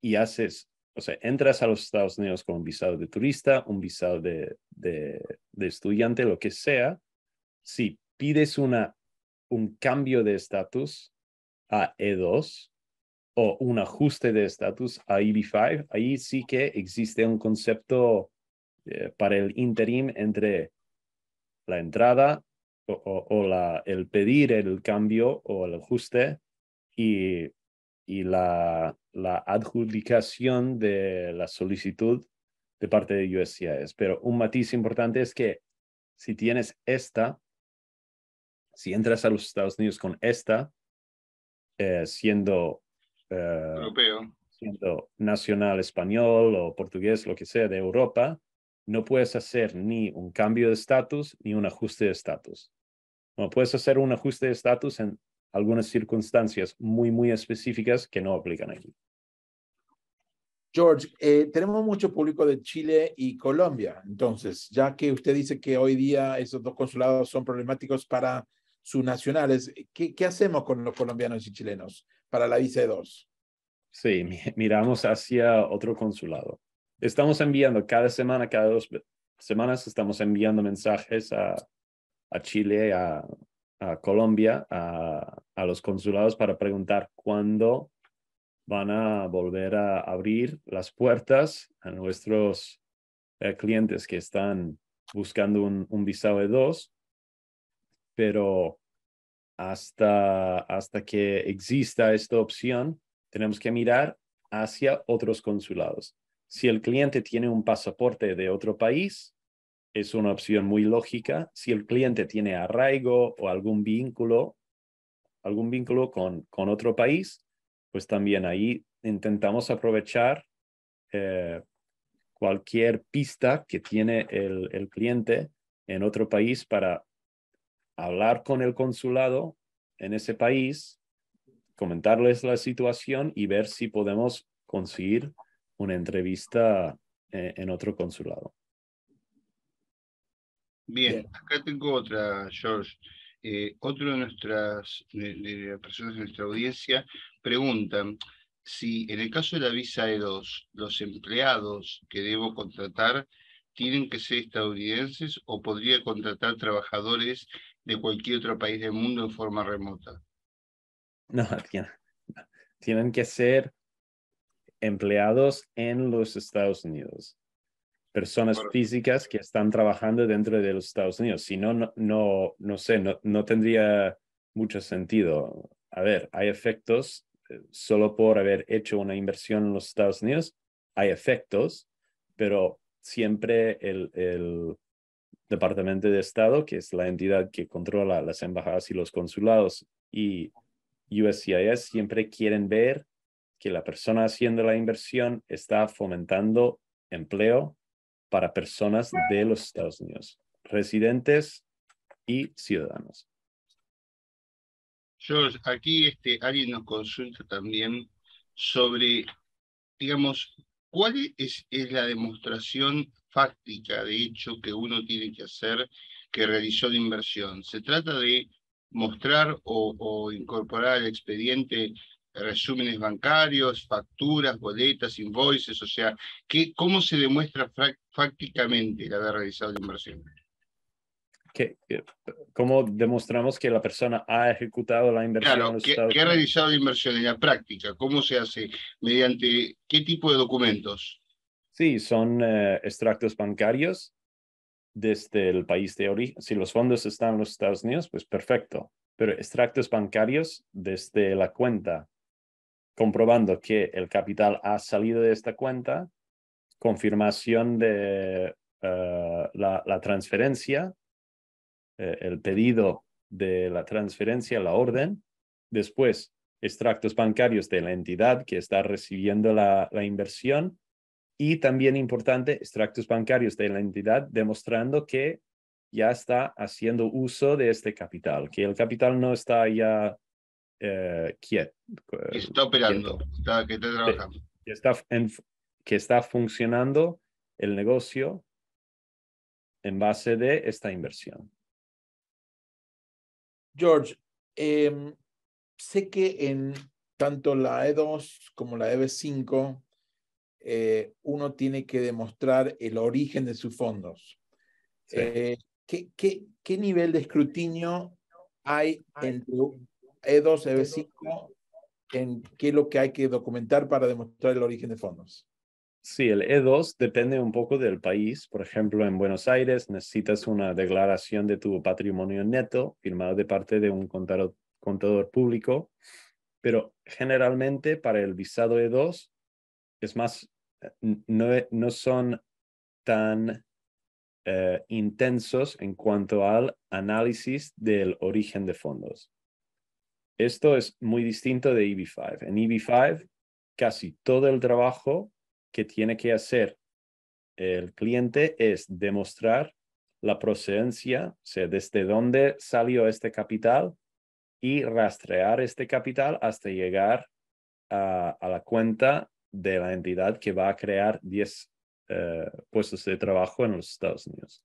y haces, o sea, entras a los Estados Unidos con un visado de turista, un visado de, de, estudiante, lo que sea, si pides una, un cambio de estatus a E2 o un ajuste de estatus a EB5, ahí sí que existe un concepto eh, para el interim entre la entrada o, o, la, el pedir el cambio o el ajuste y, y la, la, adjudicación de la solicitud de parte de USCIS. Pero un matiz importante es que si tienes esta, si entras a los Estados Unidos con esta, eh, siendo, eh, Europeo. siendo nacional español o portugués, lo que sea, de Europa, no puedes hacer ni un cambio de estatus ni un ajuste de estatus. No puedes hacer un ajuste de estatus en algunas circunstancias muy, muy específicas que no aplican aquí. George, eh, tenemos mucho público de Chile y Colombia. Entonces, ya que usted dice que hoy día esos dos consulados son problemáticos para sus nacionales, ¿qué, hacemos con los colombianos y chilenos para la visa 2? Sí, miramos hacia otro consulado estamos enviando cada semana, cada dos semanas, estamos enviando mensajes a, Chile, a, Colombia, a, los consulados para preguntar cuándo van a volver a abrir las puertas a nuestros eh, clientes que están buscando un, un visado de dos, pero hasta, hasta que exista esta opción, tenemos que mirar hacia otros consulados. Si el cliente tiene un pasaporte de otro país, es una opción muy lógica. Si el cliente tiene arraigo o algún vínculo, algún vínculo con, con otro país, pues también ahí intentamos aprovechar eh, cualquier pista que tiene el, el cliente en otro país para hablar con el consulado en ese país, comentarles la situación y ver si podemos conseguir una entrevista eh, en otro consulado. Bien, acá tengo otra, George. Eh, otro de nuestras personas de nuestra audiencia preguntan si en el caso de la visa E2, los empleados que debo contratar tienen que ser estadounidenses o podría contratar trabajadores de cualquier otro país del mundo en forma remota. No, tienen que ser empleados en los Estados Unidos, personas físicas que están trabajando dentro de los Estados Unidos. Si no, no, no, no sé, no, no tendría mucho sentido. A ver, hay efectos eh, solo por haber hecho una inversión en los Estados Unidos, hay efectos, pero siempre el, el, Departamento de Estado, que es la entidad que controla las embajadas y los consulados, y USCIS siempre quieren ver que la persona haciendo la inversión está fomentando empleo para personas de los Estados Unidos, residentes y ciudadanos. George, aquí este, alguien nos consulta también sobre, digamos, cuál es, la demostración fáctica de hecho que uno tiene que hacer que realizó la inversión. Se trata de mostrar o, o, incorporar al expediente resúmenes bancarios, facturas, boletas, invoices, o sea, ¿qué, ¿cómo se demuestra prácticamente el haber realizado la inversión? ¿Cómo demostramos que la persona ha ejecutado la inversión? Claro, ¿qué ha realizado la inversión en la práctica, ¿cómo se hace? ¿Mediante qué tipo de documentos? Sí, son eh, extractos bancarios desde el país de origen. Si los fondos están en los Estados Unidos, pues perfecto, pero extractos bancarios desde la cuenta comprobando que el capital ha salido de esta cuenta, confirmación de eh, la, transferencia, eh, el pedido de la transferencia, la orden, después extractos bancarios de la entidad que está recibiendo la inversión y también importante, extractos bancarios de la entidad demostrando que ya está haciendo uso de este capital, que el capital no está ya eh, Que está operando, Está, que está trabajando. Que está, funcionando el negocio en base de esta inversión. George, em, sé que en tanto la E2 como la EB5, eh, uno tiene que demostrar el origen de sus fondos. Eh, ¿qué, qué, qué nivel de escrutinio hay entre e2, e 5 en qué es lo que hay que documentar para demostrar el origen de fondos. Sí, el E2 depende un poco del país. Por ejemplo, en Buenos Aires necesitas una declaración de tu patrimonio neto firmado de parte de un contador, público, pero generalmente para el visado E2 es más, no, son tan eh, intensos en cuanto al análisis del origen de fondos. Esto es muy distinto de EB5. En EB5, casi todo el trabajo que tiene que hacer el cliente es demostrar la procedencia, o sea, desde dónde salió este capital y rastrear este capital hasta llegar a, la cuenta de la entidad que va a crear 10 eh, puestos de trabajo en los Estados Unidos.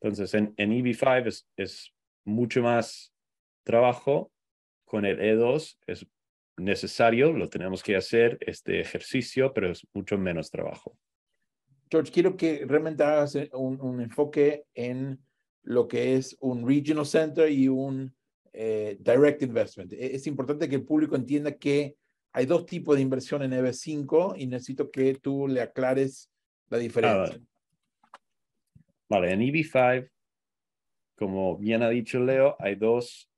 Entonces, en, EB5 e es mucho más trabajo con el E2 es necesario, lo tenemos que hacer, este ejercicio, pero es mucho menos trabajo. George, quiero que realmente hagas eh, un, enfoque en lo que es un regional center y un eh, direct investment. E, es importante que el público entienda que hay dos tipos de inversión en EB5 y necesito que tú le aclares la diferencia. Ah, vale, en EB5, como bien ha dicho Leo, hay dos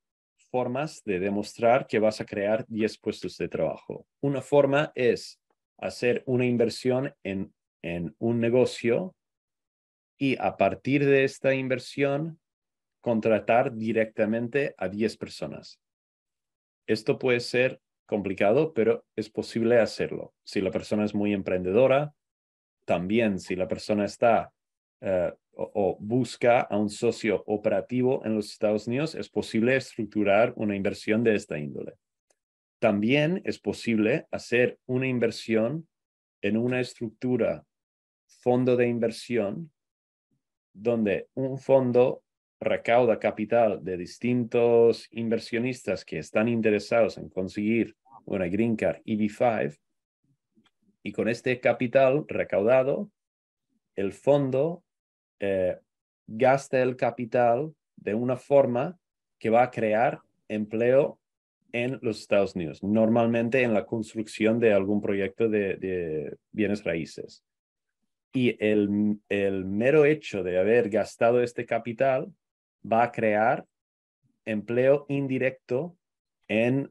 de demostrar que vas a crear 10 puestos de trabajo. Una forma es hacer una inversión en, en un negocio y a partir de esta inversión contratar directamente a 10 personas. Esto puede ser complicado, pero es posible hacerlo. Si la persona es muy emprendedora, también si la persona está eh, o, busca a un socio operativo en los Estados Unidos, es posible estructurar una inversión de esta índole. También es posible hacer una inversión en una estructura fondo de inversión donde un fondo recauda capital de distintos inversionistas que están interesados en conseguir una Green Card EB5 y con este capital recaudado, el fondo eh, gasta el capital de una forma que va a crear empleo en los Estados Unidos, normalmente en la construcción de algún proyecto de, bienes raíces. Y el, mero hecho de haber gastado este capital va a crear empleo indirecto en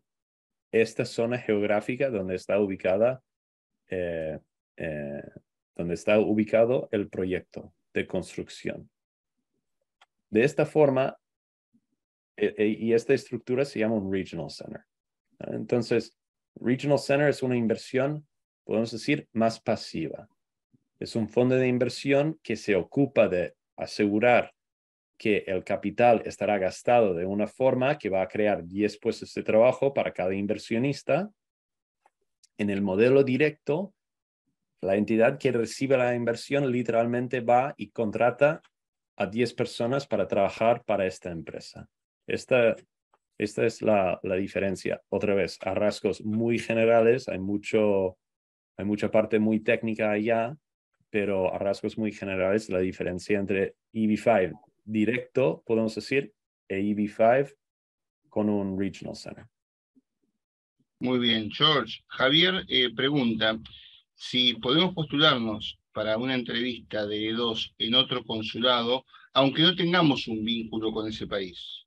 esta zona geográfica donde está ubicada, eh, eh, donde está ubicado el proyecto de construcción. De esta forma, e, e, y esta estructura se llama un Regional Center. Entonces, Regional Center es una inversión, podemos decir, más pasiva. Es un fondo de inversión que se ocupa de asegurar que el capital estará gastado de una forma que va a crear 10 puestos de trabajo para cada inversionista. En el modelo directo, la entidad que recibe la inversión literalmente va y contrata a 10 personas para trabajar para esta empresa. Esta, esta es la, la, diferencia. Otra vez, a rasgos muy generales, hay, mucho, hay mucha parte muy técnica allá, pero a rasgos muy generales, la diferencia entre EB5 directo, podemos decir, e EB5 con un regional center. Muy bien, George. Javier eh, pregunta, si podemos postularnos para una entrevista de dos en otro consulado, aunque no tengamos un vínculo con ese país.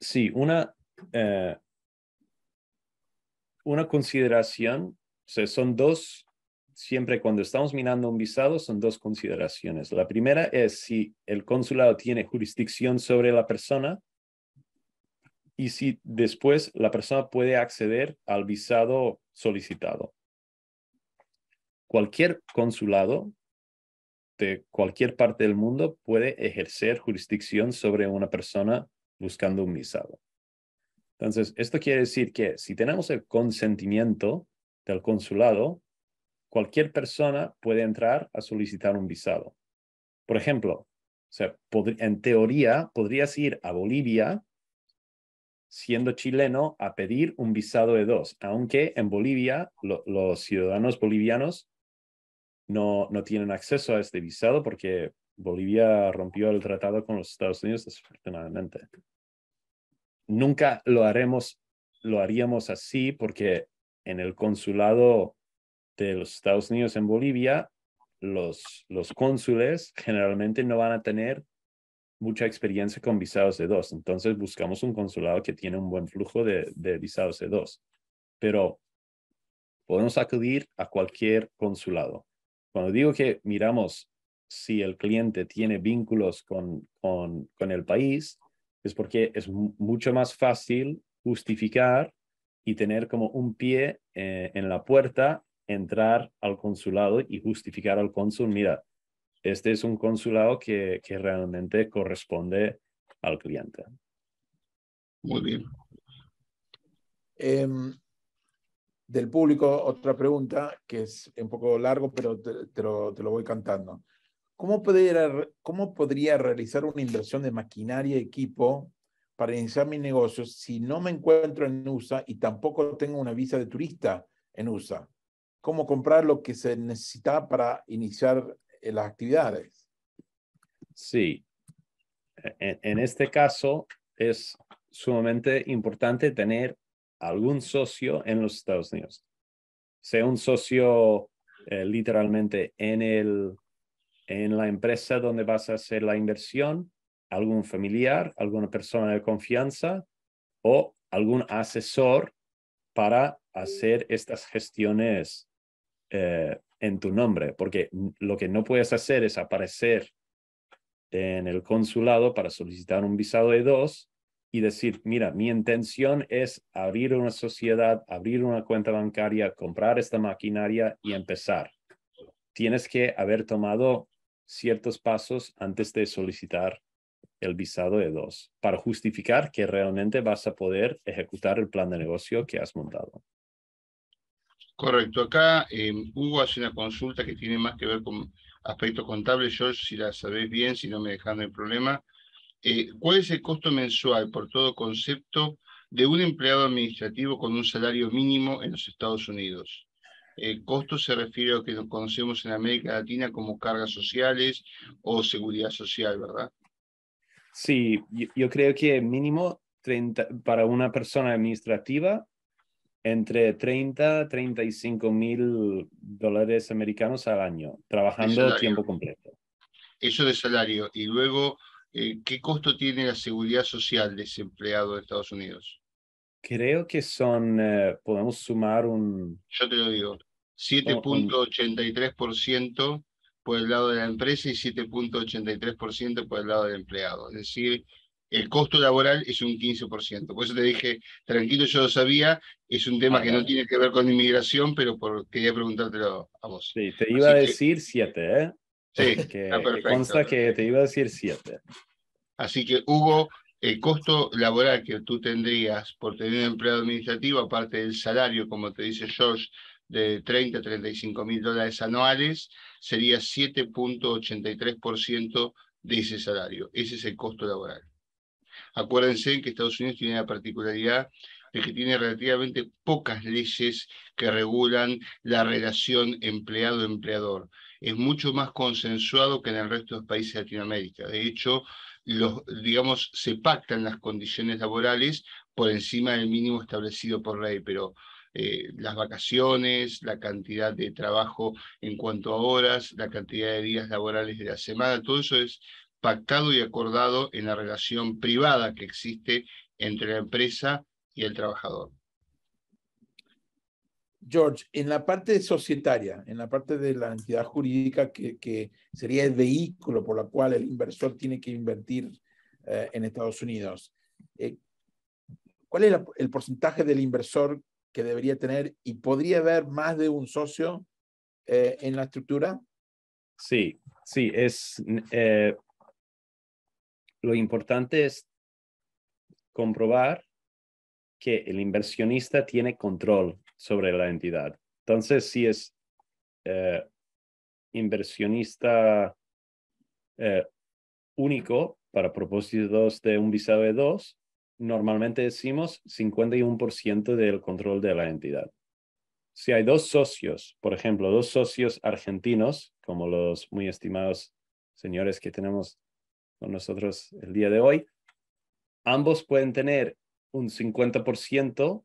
Sí, una, eh, una consideración, o son dos, siempre cuando estamos mirando un visado, son dos consideraciones. La primera es si el consulado tiene jurisdicción sobre la persona y si después la persona puede acceder al visado solicitado cualquier consulado de cualquier parte del mundo puede ejercer jurisdicción sobre una persona buscando un visado. Entonces, esto quiere decir que si tenemos el consentimiento del consulado, cualquier persona puede entrar a solicitar un visado. Por ejemplo, o sea, en teoría podrías ir a Bolivia siendo chileno a pedir un visado de dos, aunque en Bolivia los ciudadanos bolivianos no, tienen acceso a este visado porque Bolivia rompió el tratado con los Estados Unidos desafortunadamente. Nunca lo haremos, lo haríamos así porque en el consulado de los Estados Unidos en Bolivia, los, los cónsules generalmente no van a tener mucha experiencia con visados de dos. Entonces buscamos un consulado que tiene un buen flujo de, de visados de dos. Pero podemos acudir a cualquier consulado cuando digo que miramos si el cliente tiene vínculos con, con, el país, es porque es mucho más fácil justificar y tener como un pie eh, en la puerta, entrar al consulado y justificar al cónsul, mira, este es un consulado que, realmente corresponde al cliente. Muy bien. Em, del público, otra pregunta que es un poco largo, pero te, lo, voy cantando. ¿Cómo podría, ¿Cómo podría realizar una inversión de maquinaria y equipo para iniciar mi negocio si no me encuentro en USA y tampoco tengo una visa de turista en USA? ¿Cómo comprar lo que se necesita para iniciar eh, las actividades? Sí. En, e, en este caso es sumamente importante tener algún socio en los Estados Unidos, sea un socio eh, literalmente en, el, en la empresa donde vas a hacer la inversión, algún familiar, alguna persona de confianza o algún asesor para hacer estas gestiones eh, en tu nombre, porque lo que no puedes hacer es aparecer en el consulado para solicitar un visado de dos y decir, mira, mi intención es abrir una sociedad, abrir una cuenta bancaria, comprar esta maquinaria y empezar. Tienes que haber tomado ciertos pasos antes de solicitar el visado de dos para justificar que realmente vas a poder ejecutar el plan de negocio que has montado. Correcto. Acá eh, Hugo hace una consulta que tiene más que ver con aspectos contables. Yo, si la sabéis bien, si no me dejan el problema, eh, ¿cuál es el costo mensual por todo concepto de un empleado administrativo con un salario mínimo en los Estados Unidos? El eh, costo se refiere a lo que nos conocemos en América Latina como cargas sociales o seguridad social, ¿verdad? Sí, yo, creo que mínimo 30, para una persona administrativa entre 30 y 35 mil dólares americanos al año, trabajando tiempo completo. Eso de salario. Y luego eh, ¿qué costo tiene la seguridad social de ese empleado de Estados Unidos? Creo que son, eh, podemos sumar un... Yo te lo digo, 7.83% por el lado de la empresa y 7.83% por el lado del empleado. Es decir, el costo laboral es un 15%. Por eso te dije, tranquilo, yo lo sabía, es un tema ah, que no tiene que ver con inmigración, pero quería preguntártelo a vos. Sí, te iba a decir 7, ¿eh? Sí, que Consta que te iba a decir siete. Así que, Hugo, el costo laboral que tú tendrías por tener un empleado administrativo, aparte del salario, como te dice George, de 30 a 35 mil dólares anuales, sería 7.83% de ese salario. Ese es el costo laboral. Acuérdense que Estados Unidos tiene la particularidad de que tiene relativamente pocas leyes que regulan la relación empleado-empleador es mucho más consensuado que en el resto de los países de Latinoamérica. De hecho, los, digamos, se pactan las condiciones laborales por encima del mínimo establecido por ley, pero eh, las vacaciones, la cantidad de trabajo en cuanto a horas, la cantidad de días laborales de la semana, todo eso es pactado y acordado en la relación privada que existe entre la empresa y el trabajador. George, en la parte societaria, en la parte de la entidad jurídica que, sería el vehículo por la cual el inversor tiene que invertir eh, en Estados Unidos, eh, ¿cuál es el porcentaje del inversor que debería tener y podría haber más de un socio eh, en la estructura? Sí, sí, es lo importante es comprobar que el inversionista tiene control sobre la entidad. Entonces, si es eh, inversionista eh, único para propósitos de un visado de dos, normalmente decimos 51% del control de la entidad. Si hay dos socios, por ejemplo, dos socios argentinos, como los muy estimados señores que tenemos con nosotros el día de hoy, ambos pueden tener un 50%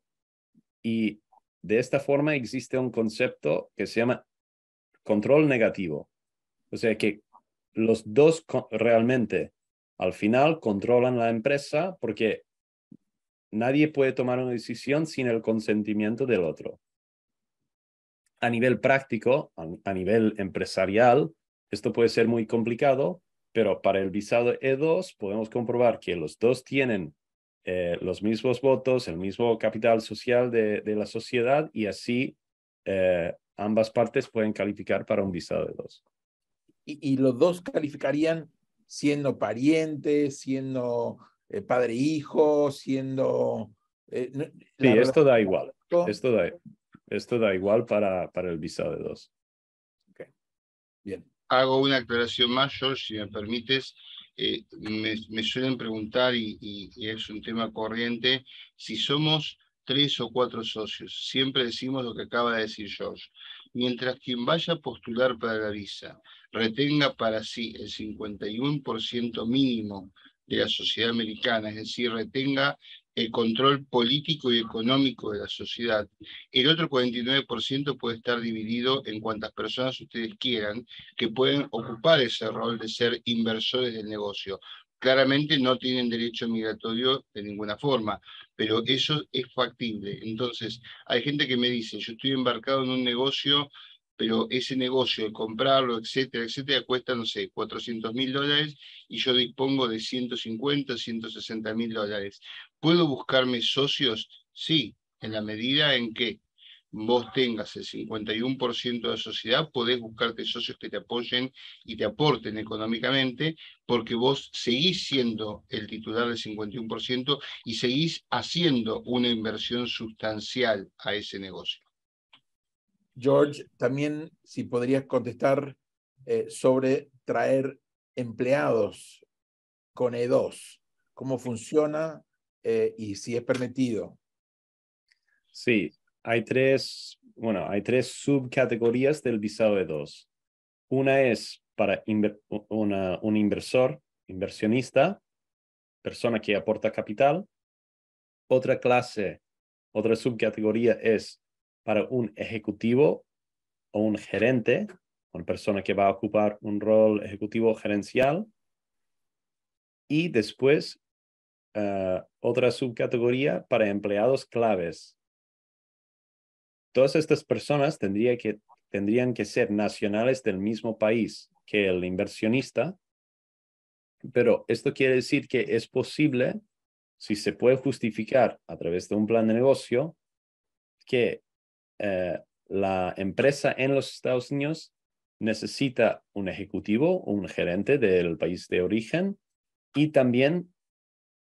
y de esta forma existe un concepto que se llama control negativo. O sea que los dos realmente al final controlan la empresa porque nadie puede tomar una decisión sin el consentimiento del otro. A nivel práctico, a nivel empresarial, esto puede ser muy complicado, pero para el visado E2 podemos comprobar que los dos tienen eh, los mismos votos, el mismo capital social de, la sociedad y así eh, ambas partes pueden calificar para un visado de dos. Y, los dos calificarían siendo parientes, siendo eh, padre-hijo, e siendo... sí, esto da igual. Esto da, esto da igual para, para el visado de dos. Bien. Hago una aclaración más, si me permites eh, me, suelen preguntar, y, y, es un tema corriente, si somos tres o cuatro socios. Siempre decimos lo que acaba de decir George. Mientras quien vaya a postular para la visa retenga para sí el 51% mínimo de la sociedad americana, es decir, retenga el control político y económico de la sociedad. El otro 49% puede estar dividido en cuantas personas ustedes quieran que pueden ocupar ese rol de ser inversores del negocio. Claramente no tienen derecho migratorio de ninguna forma, pero eso es factible. Entonces, hay gente que me dice, yo estoy embarcado en un negocio, pero ese negocio, de comprarlo, etcétera, etcétera, cuesta, no sé, 400 mil dólares y yo dispongo de 150, 160 mil dólares. ¿Puedo buscarme socios? Sí, en la medida en que vos tengas el 51% de sociedad, podés buscarte socios que te apoyen y te aporten económicamente, porque vos seguís siendo el titular del 51% y seguís haciendo una inversión sustancial a ese negocio. George, también si podrías contestar eh, sobre traer empleados con E2, cómo funciona eh, y si es permitido. Sí, hay tres, bueno, hay tres subcategorías del visado de dos. Una es para un inversor, inversionista, persona que aporta capital. Otra clase, otra subcategoría es para un ejecutivo o un gerente, una persona que va a ocupar un rol ejecutivo gerencial. Y después eh, otra subcategoría para empleados claves. Todas estas personas tendría que, tendrían que ser nacionales del mismo país que el inversionista, pero esto quiere decir que es posible, si se puede justificar a través de un plan de negocio, que eh, la empresa en los Estados Unidos necesita un ejecutivo, un gerente del país de origen y también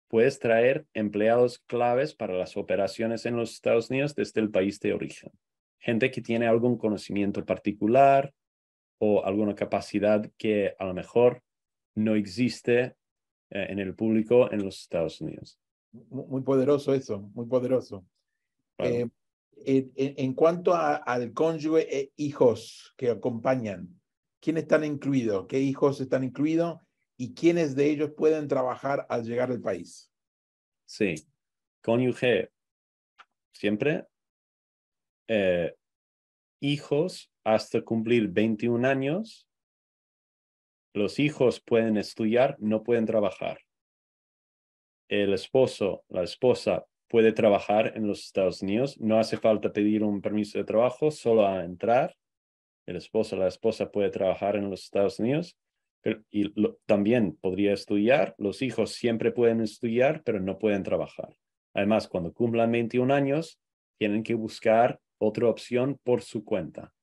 puedes traer empleados claves para las operaciones en los Estados Unidos desde el país de origen. Gente que tiene algún conocimiento particular o alguna capacidad que a lo mejor no existe eh, en el público en los Estados Unidos. Muy poderoso eso, muy poderoso. Eh, en, cuanto al cónyuge e hijos que acompañan, ¿quiénes están incluidos? ¿Qué hijos están incluidos? y quiénes de ellos pueden trabajar al llegar al país. Sí, cónyuge siempre, eh, hijos hasta cumplir 21 años, los hijos pueden estudiar, no pueden trabajar. El esposo, la esposa puede trabajar en los Estados Unidos, no hace falta pedir un permiso de trabajo, solo a entrar. El esposo, la esposa puede trabajar en los Estados Unidos y también podría estudiar, los hijos siempre pueden estudiar, pero no pueden trabajar. Además, cuando cumplan 21 años, tienen que buscar otra opción por su cuenta.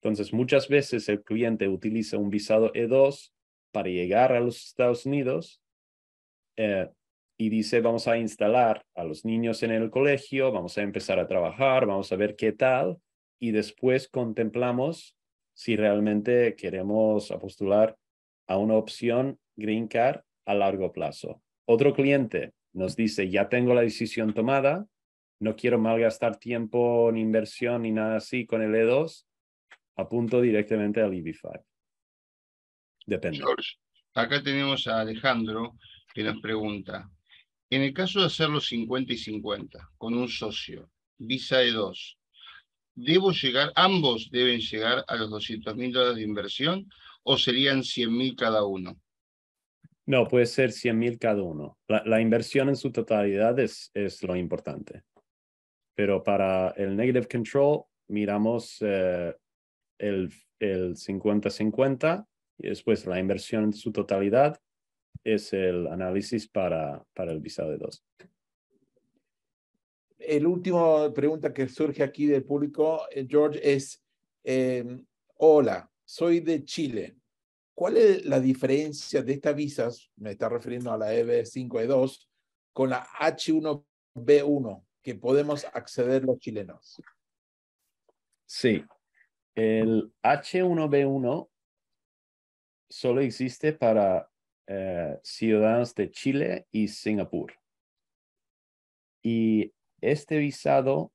Entonces, muchas veces el cliente utiliza un visado E2 para llegar a los Estados Unidos eh, y dice, vamos a instalar a los niños en el colegio, vamos a empezar a trabajar, vamos a ver qué tal, y después contemplamos si realmente queremos apostular a una opción Green Card a largo plazo. Otro cliente nos dice, ya tengo la decisión tomada, no quiero malgastar tiempo ni inversión ni nada así con el E2, apunto directamente al EB5. Depende. acá tenemos a Alejandro que nos pregunta, en el caso de hacerlo 50 y 50 con un socio, Visa E2, ¿debo llegar, ambos deben llegar a los 200 mil dólares de inversión o serían mil cada uno? No, puede ser mil cada uno. La, inversión en su totalidad es, es lo importante. Pero para el negative control miramos eh, el 50-50 y después la inversión en su totalidad es el análisis para, para el visado de dos. el último pregunta que surge aquí del público, eh, George, es, eh, hola, soy de Chile. ¿Cuál es la diferencia de estas visas, me está refiriendo a la EB5E2, con la H1B1 que podemos acceder los chilenos? Sí, el H1B1 solo existe para eh, ciudadanos de Chile y Singapur. Y este visado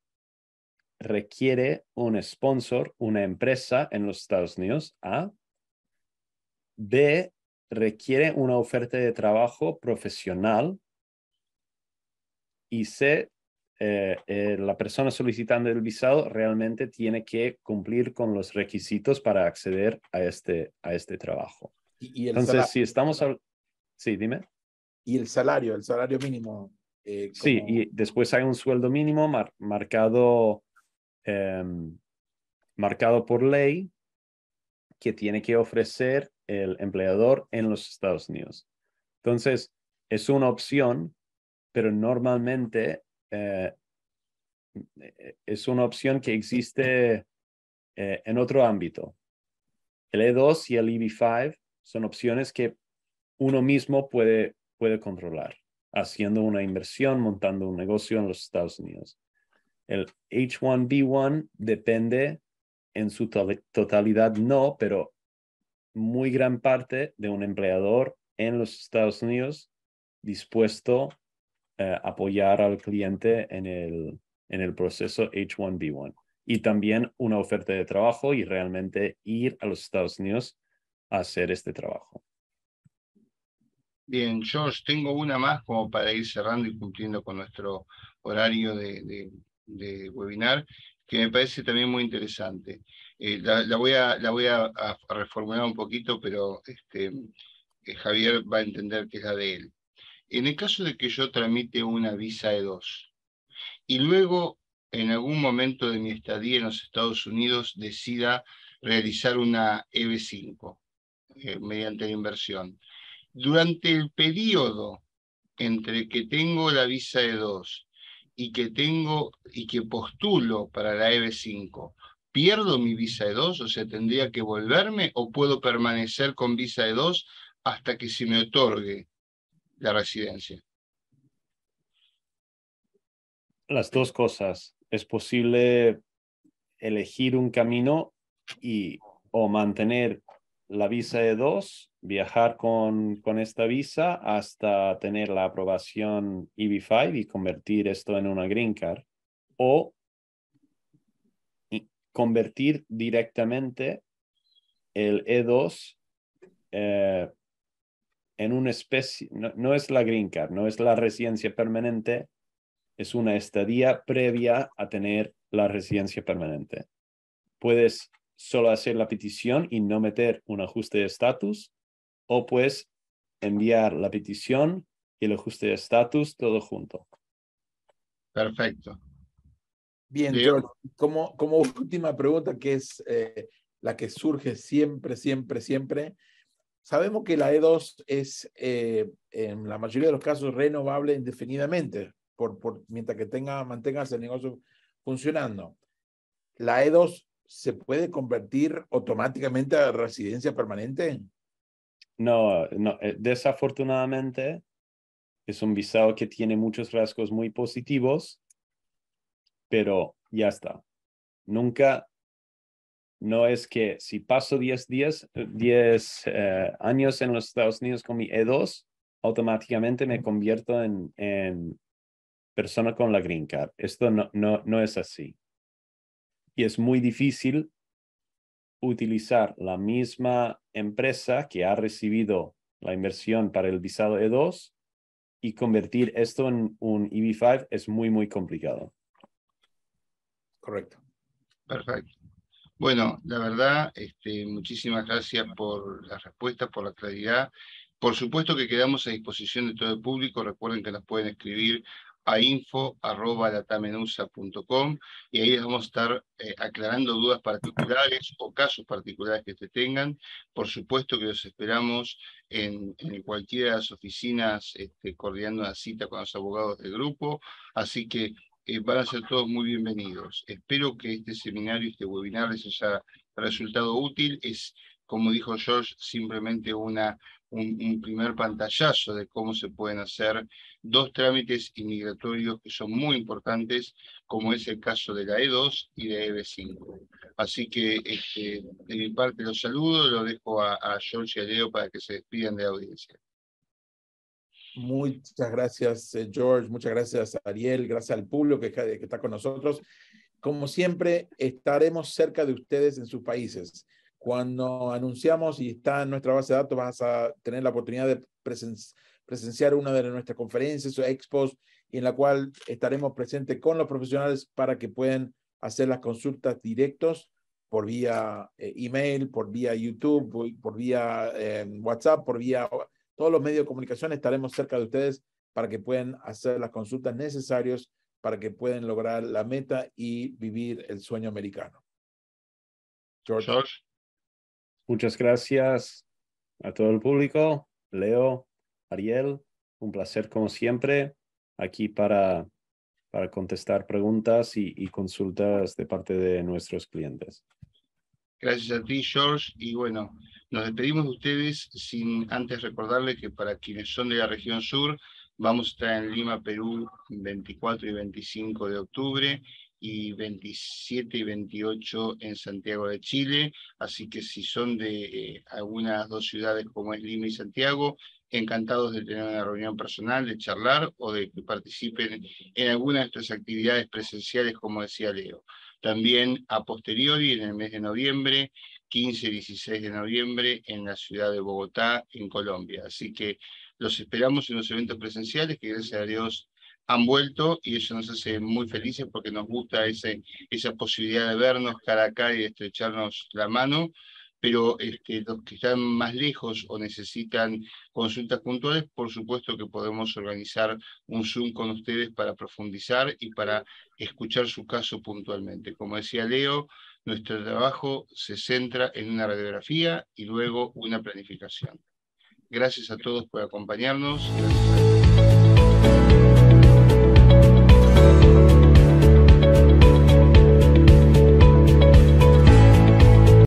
requiere un sponsor, una empresa en los Estados Unidos, a B, requiere una oferta de trabajo profesional. Y C, eh, eh, la persona solicitando el visado realmente tiene que cumplir con los requisitos para acceder a este, a este trabajo. ¿Y, Entonces, si estamos... Sí, dime. Y el salario, el salario mínimo. Eh, sí, y después hay un sueldo mínimo marcado, em, marcado por ley que tiene que ofrecer el empleador en los Estados Unidos. Entonces, es una opción, pero normalmente eh, e-, es una opción que existe eh, en otro ámbito. El E2 y el EB5 son opciones que uno mismo puede, puede controlar, haciendo una inversión, montando un negocio en los Estados Unidos. El H1B1 depende en su totalidad, no, pero muy gran parte de un empleador en los Estados Unidos dispuesto a eh, apoyar al cliente en el, en el proceso H1B1 y también una oferta de trabajo y realmente ir a los Estados Unidos a hacer este trabajo. Bien, George, tengo una más como para ir cerrando y cumpliendo con nuestro horario de, de, de webinar que me parece también muy interesante. Eh, la, voy, a, la voy a, reformular un poquito, pero este, Javier va a entender que es la de él. En el caso de que yo tramite una visa E2 y luego en algún momento de mi estadía en los Estados Unidos decida realizar una EB5 eh, mediante la inversión. Durante el periodo entre que tengo la visa E2 y que tengo y que postulo para la EB5, ¿pierdo mi visa E2? O sea, ¿tendría que volverme o puedo permanecer con visa E2 hasta que se me otorgue la residencia? Las dos cosas. Es posible elegir un camino y o mantener la visa E2, viajar con, esta visa hasta tener la aprobación EB5 y convertir esto en una green card o convertir directamente el E2 eh, en una especie, no, no, es la green card, no es la residencia permanente, es una estadía previa a tener la residencia permanente. Puedes solo hacer la petición y no meter un ajuste de estatus, o pues enviar la petición y el ajuste de estatus todo junto. Perfecto. Bien, como, como última pregunta, que es eh, la que surge siempre, siempre, siempre, sabemos que la E2 es, eh, en la mayoría de los casos, renovable indefinidamente, por, por, mientras que tenga, mantengas el negocio funcionando. La E2 se puede convertir automáticamente a residencia permanente? No, no, eh, desafortunadamente es un visado que tiene muchos rasgos muy positivos, pero ya está. Nunca, no es que si paso 10 días, 10 eh, años en los Estados Unidos con mi E2, automáticamente me convierto en, en persona con la green card. Esto no, no es así y es muy difícil utilizar la misma empresa que ha recibido la inversión para el visado E2 y convertir esto en un EB5 es muy, muy complicado. Correcto. Perfecto. Bueno, la verdad, este, muchísimas gracias por la respuesta, por la claridad. Por supuesto que quedamos a disposición de todo el público. Recuerden que las pueden escribir a info.datamenusa.com y ahí les vamos a estar eh, aclarando dudas particulares o casos particulares que se tengan. Por supuesto que los esperamos en, cualquiera de las oficinas este, coordinando la cita con los abogados del grupo, así que eh, van a ser todos muy bienvenidos. Espero que este seminario, este webinar les haya resultado útil. Es, como dijo George, simplemente una un, primer pantallazo de cómo se pueden hacer dos trámites inmigratorios que son muy importantes, como es el caso de la E2 y de e 5 Así que este, de mi parte los saludo, lo dejo a, George y a Leo para que se despidan de la audiencia. Muchas gracias, eh, George. Muchas gracias, Ariel. Gracias al público que, que está con nosotros. Como siempre, estaremos cerca de ustedes en sus países. Cuando anunciamos y está en nuestra base de datos, vas a tener la oportunidad de presenciar una de nuestras conferencias o expos en la cual estaremos presentes con los profesionales para que puedan hacer las consultas directos por vía eh, email, por vía YouTube, por, vía eh, WhatsApp, por vía todos los medios de comunicación. Estaremos cerca de ustedes para que puedan hacer las consultas necesarias para que puedan lograr la meta y vivir el sueño americano. George. Muchas gracias a todo el público, Leo, Ariel, un placer como siempre, aquí para, para contestar preguntas y, y consultas de parte de nuestros clientes. Gracias a ti, George. Y bueno, nos despedimos de ustedes sin antes recordarles que para quienes son de la región sur, vamos a estar en Lima, Perú, 24 y 25 de octubre y 27 y 28 en Santiago de Chile. Así que si son de eh, algunas dos ciudades como es Lima y Santiago, encantados de tener una reunión personal, de charlar o de que participen en alguna de estas actividades presenciales, como decía Leo. También a posteriori, en el mes de noviembre, 15 y 16 de noviembre, en la ciudad de Bogotá, en Colombia. Así que los esperamos en los eventos presenciales, que gracias a Dios han vuelto y eso nos hace muy felices porque nos gusta ese, esa posibilidad de vernos cara a cara y estrecharnos la mano, pero este, los que están más lejos o necesitan consultas puntuales, por supuesto que podemos organizar un Zoom con ustedes para profundizar y para escuchar su caso puntualmente. Como decía Leo, nuestro trabajo se centra en una radiografía y luego una planificación. Gracias a todos por acompañarnos. Gracias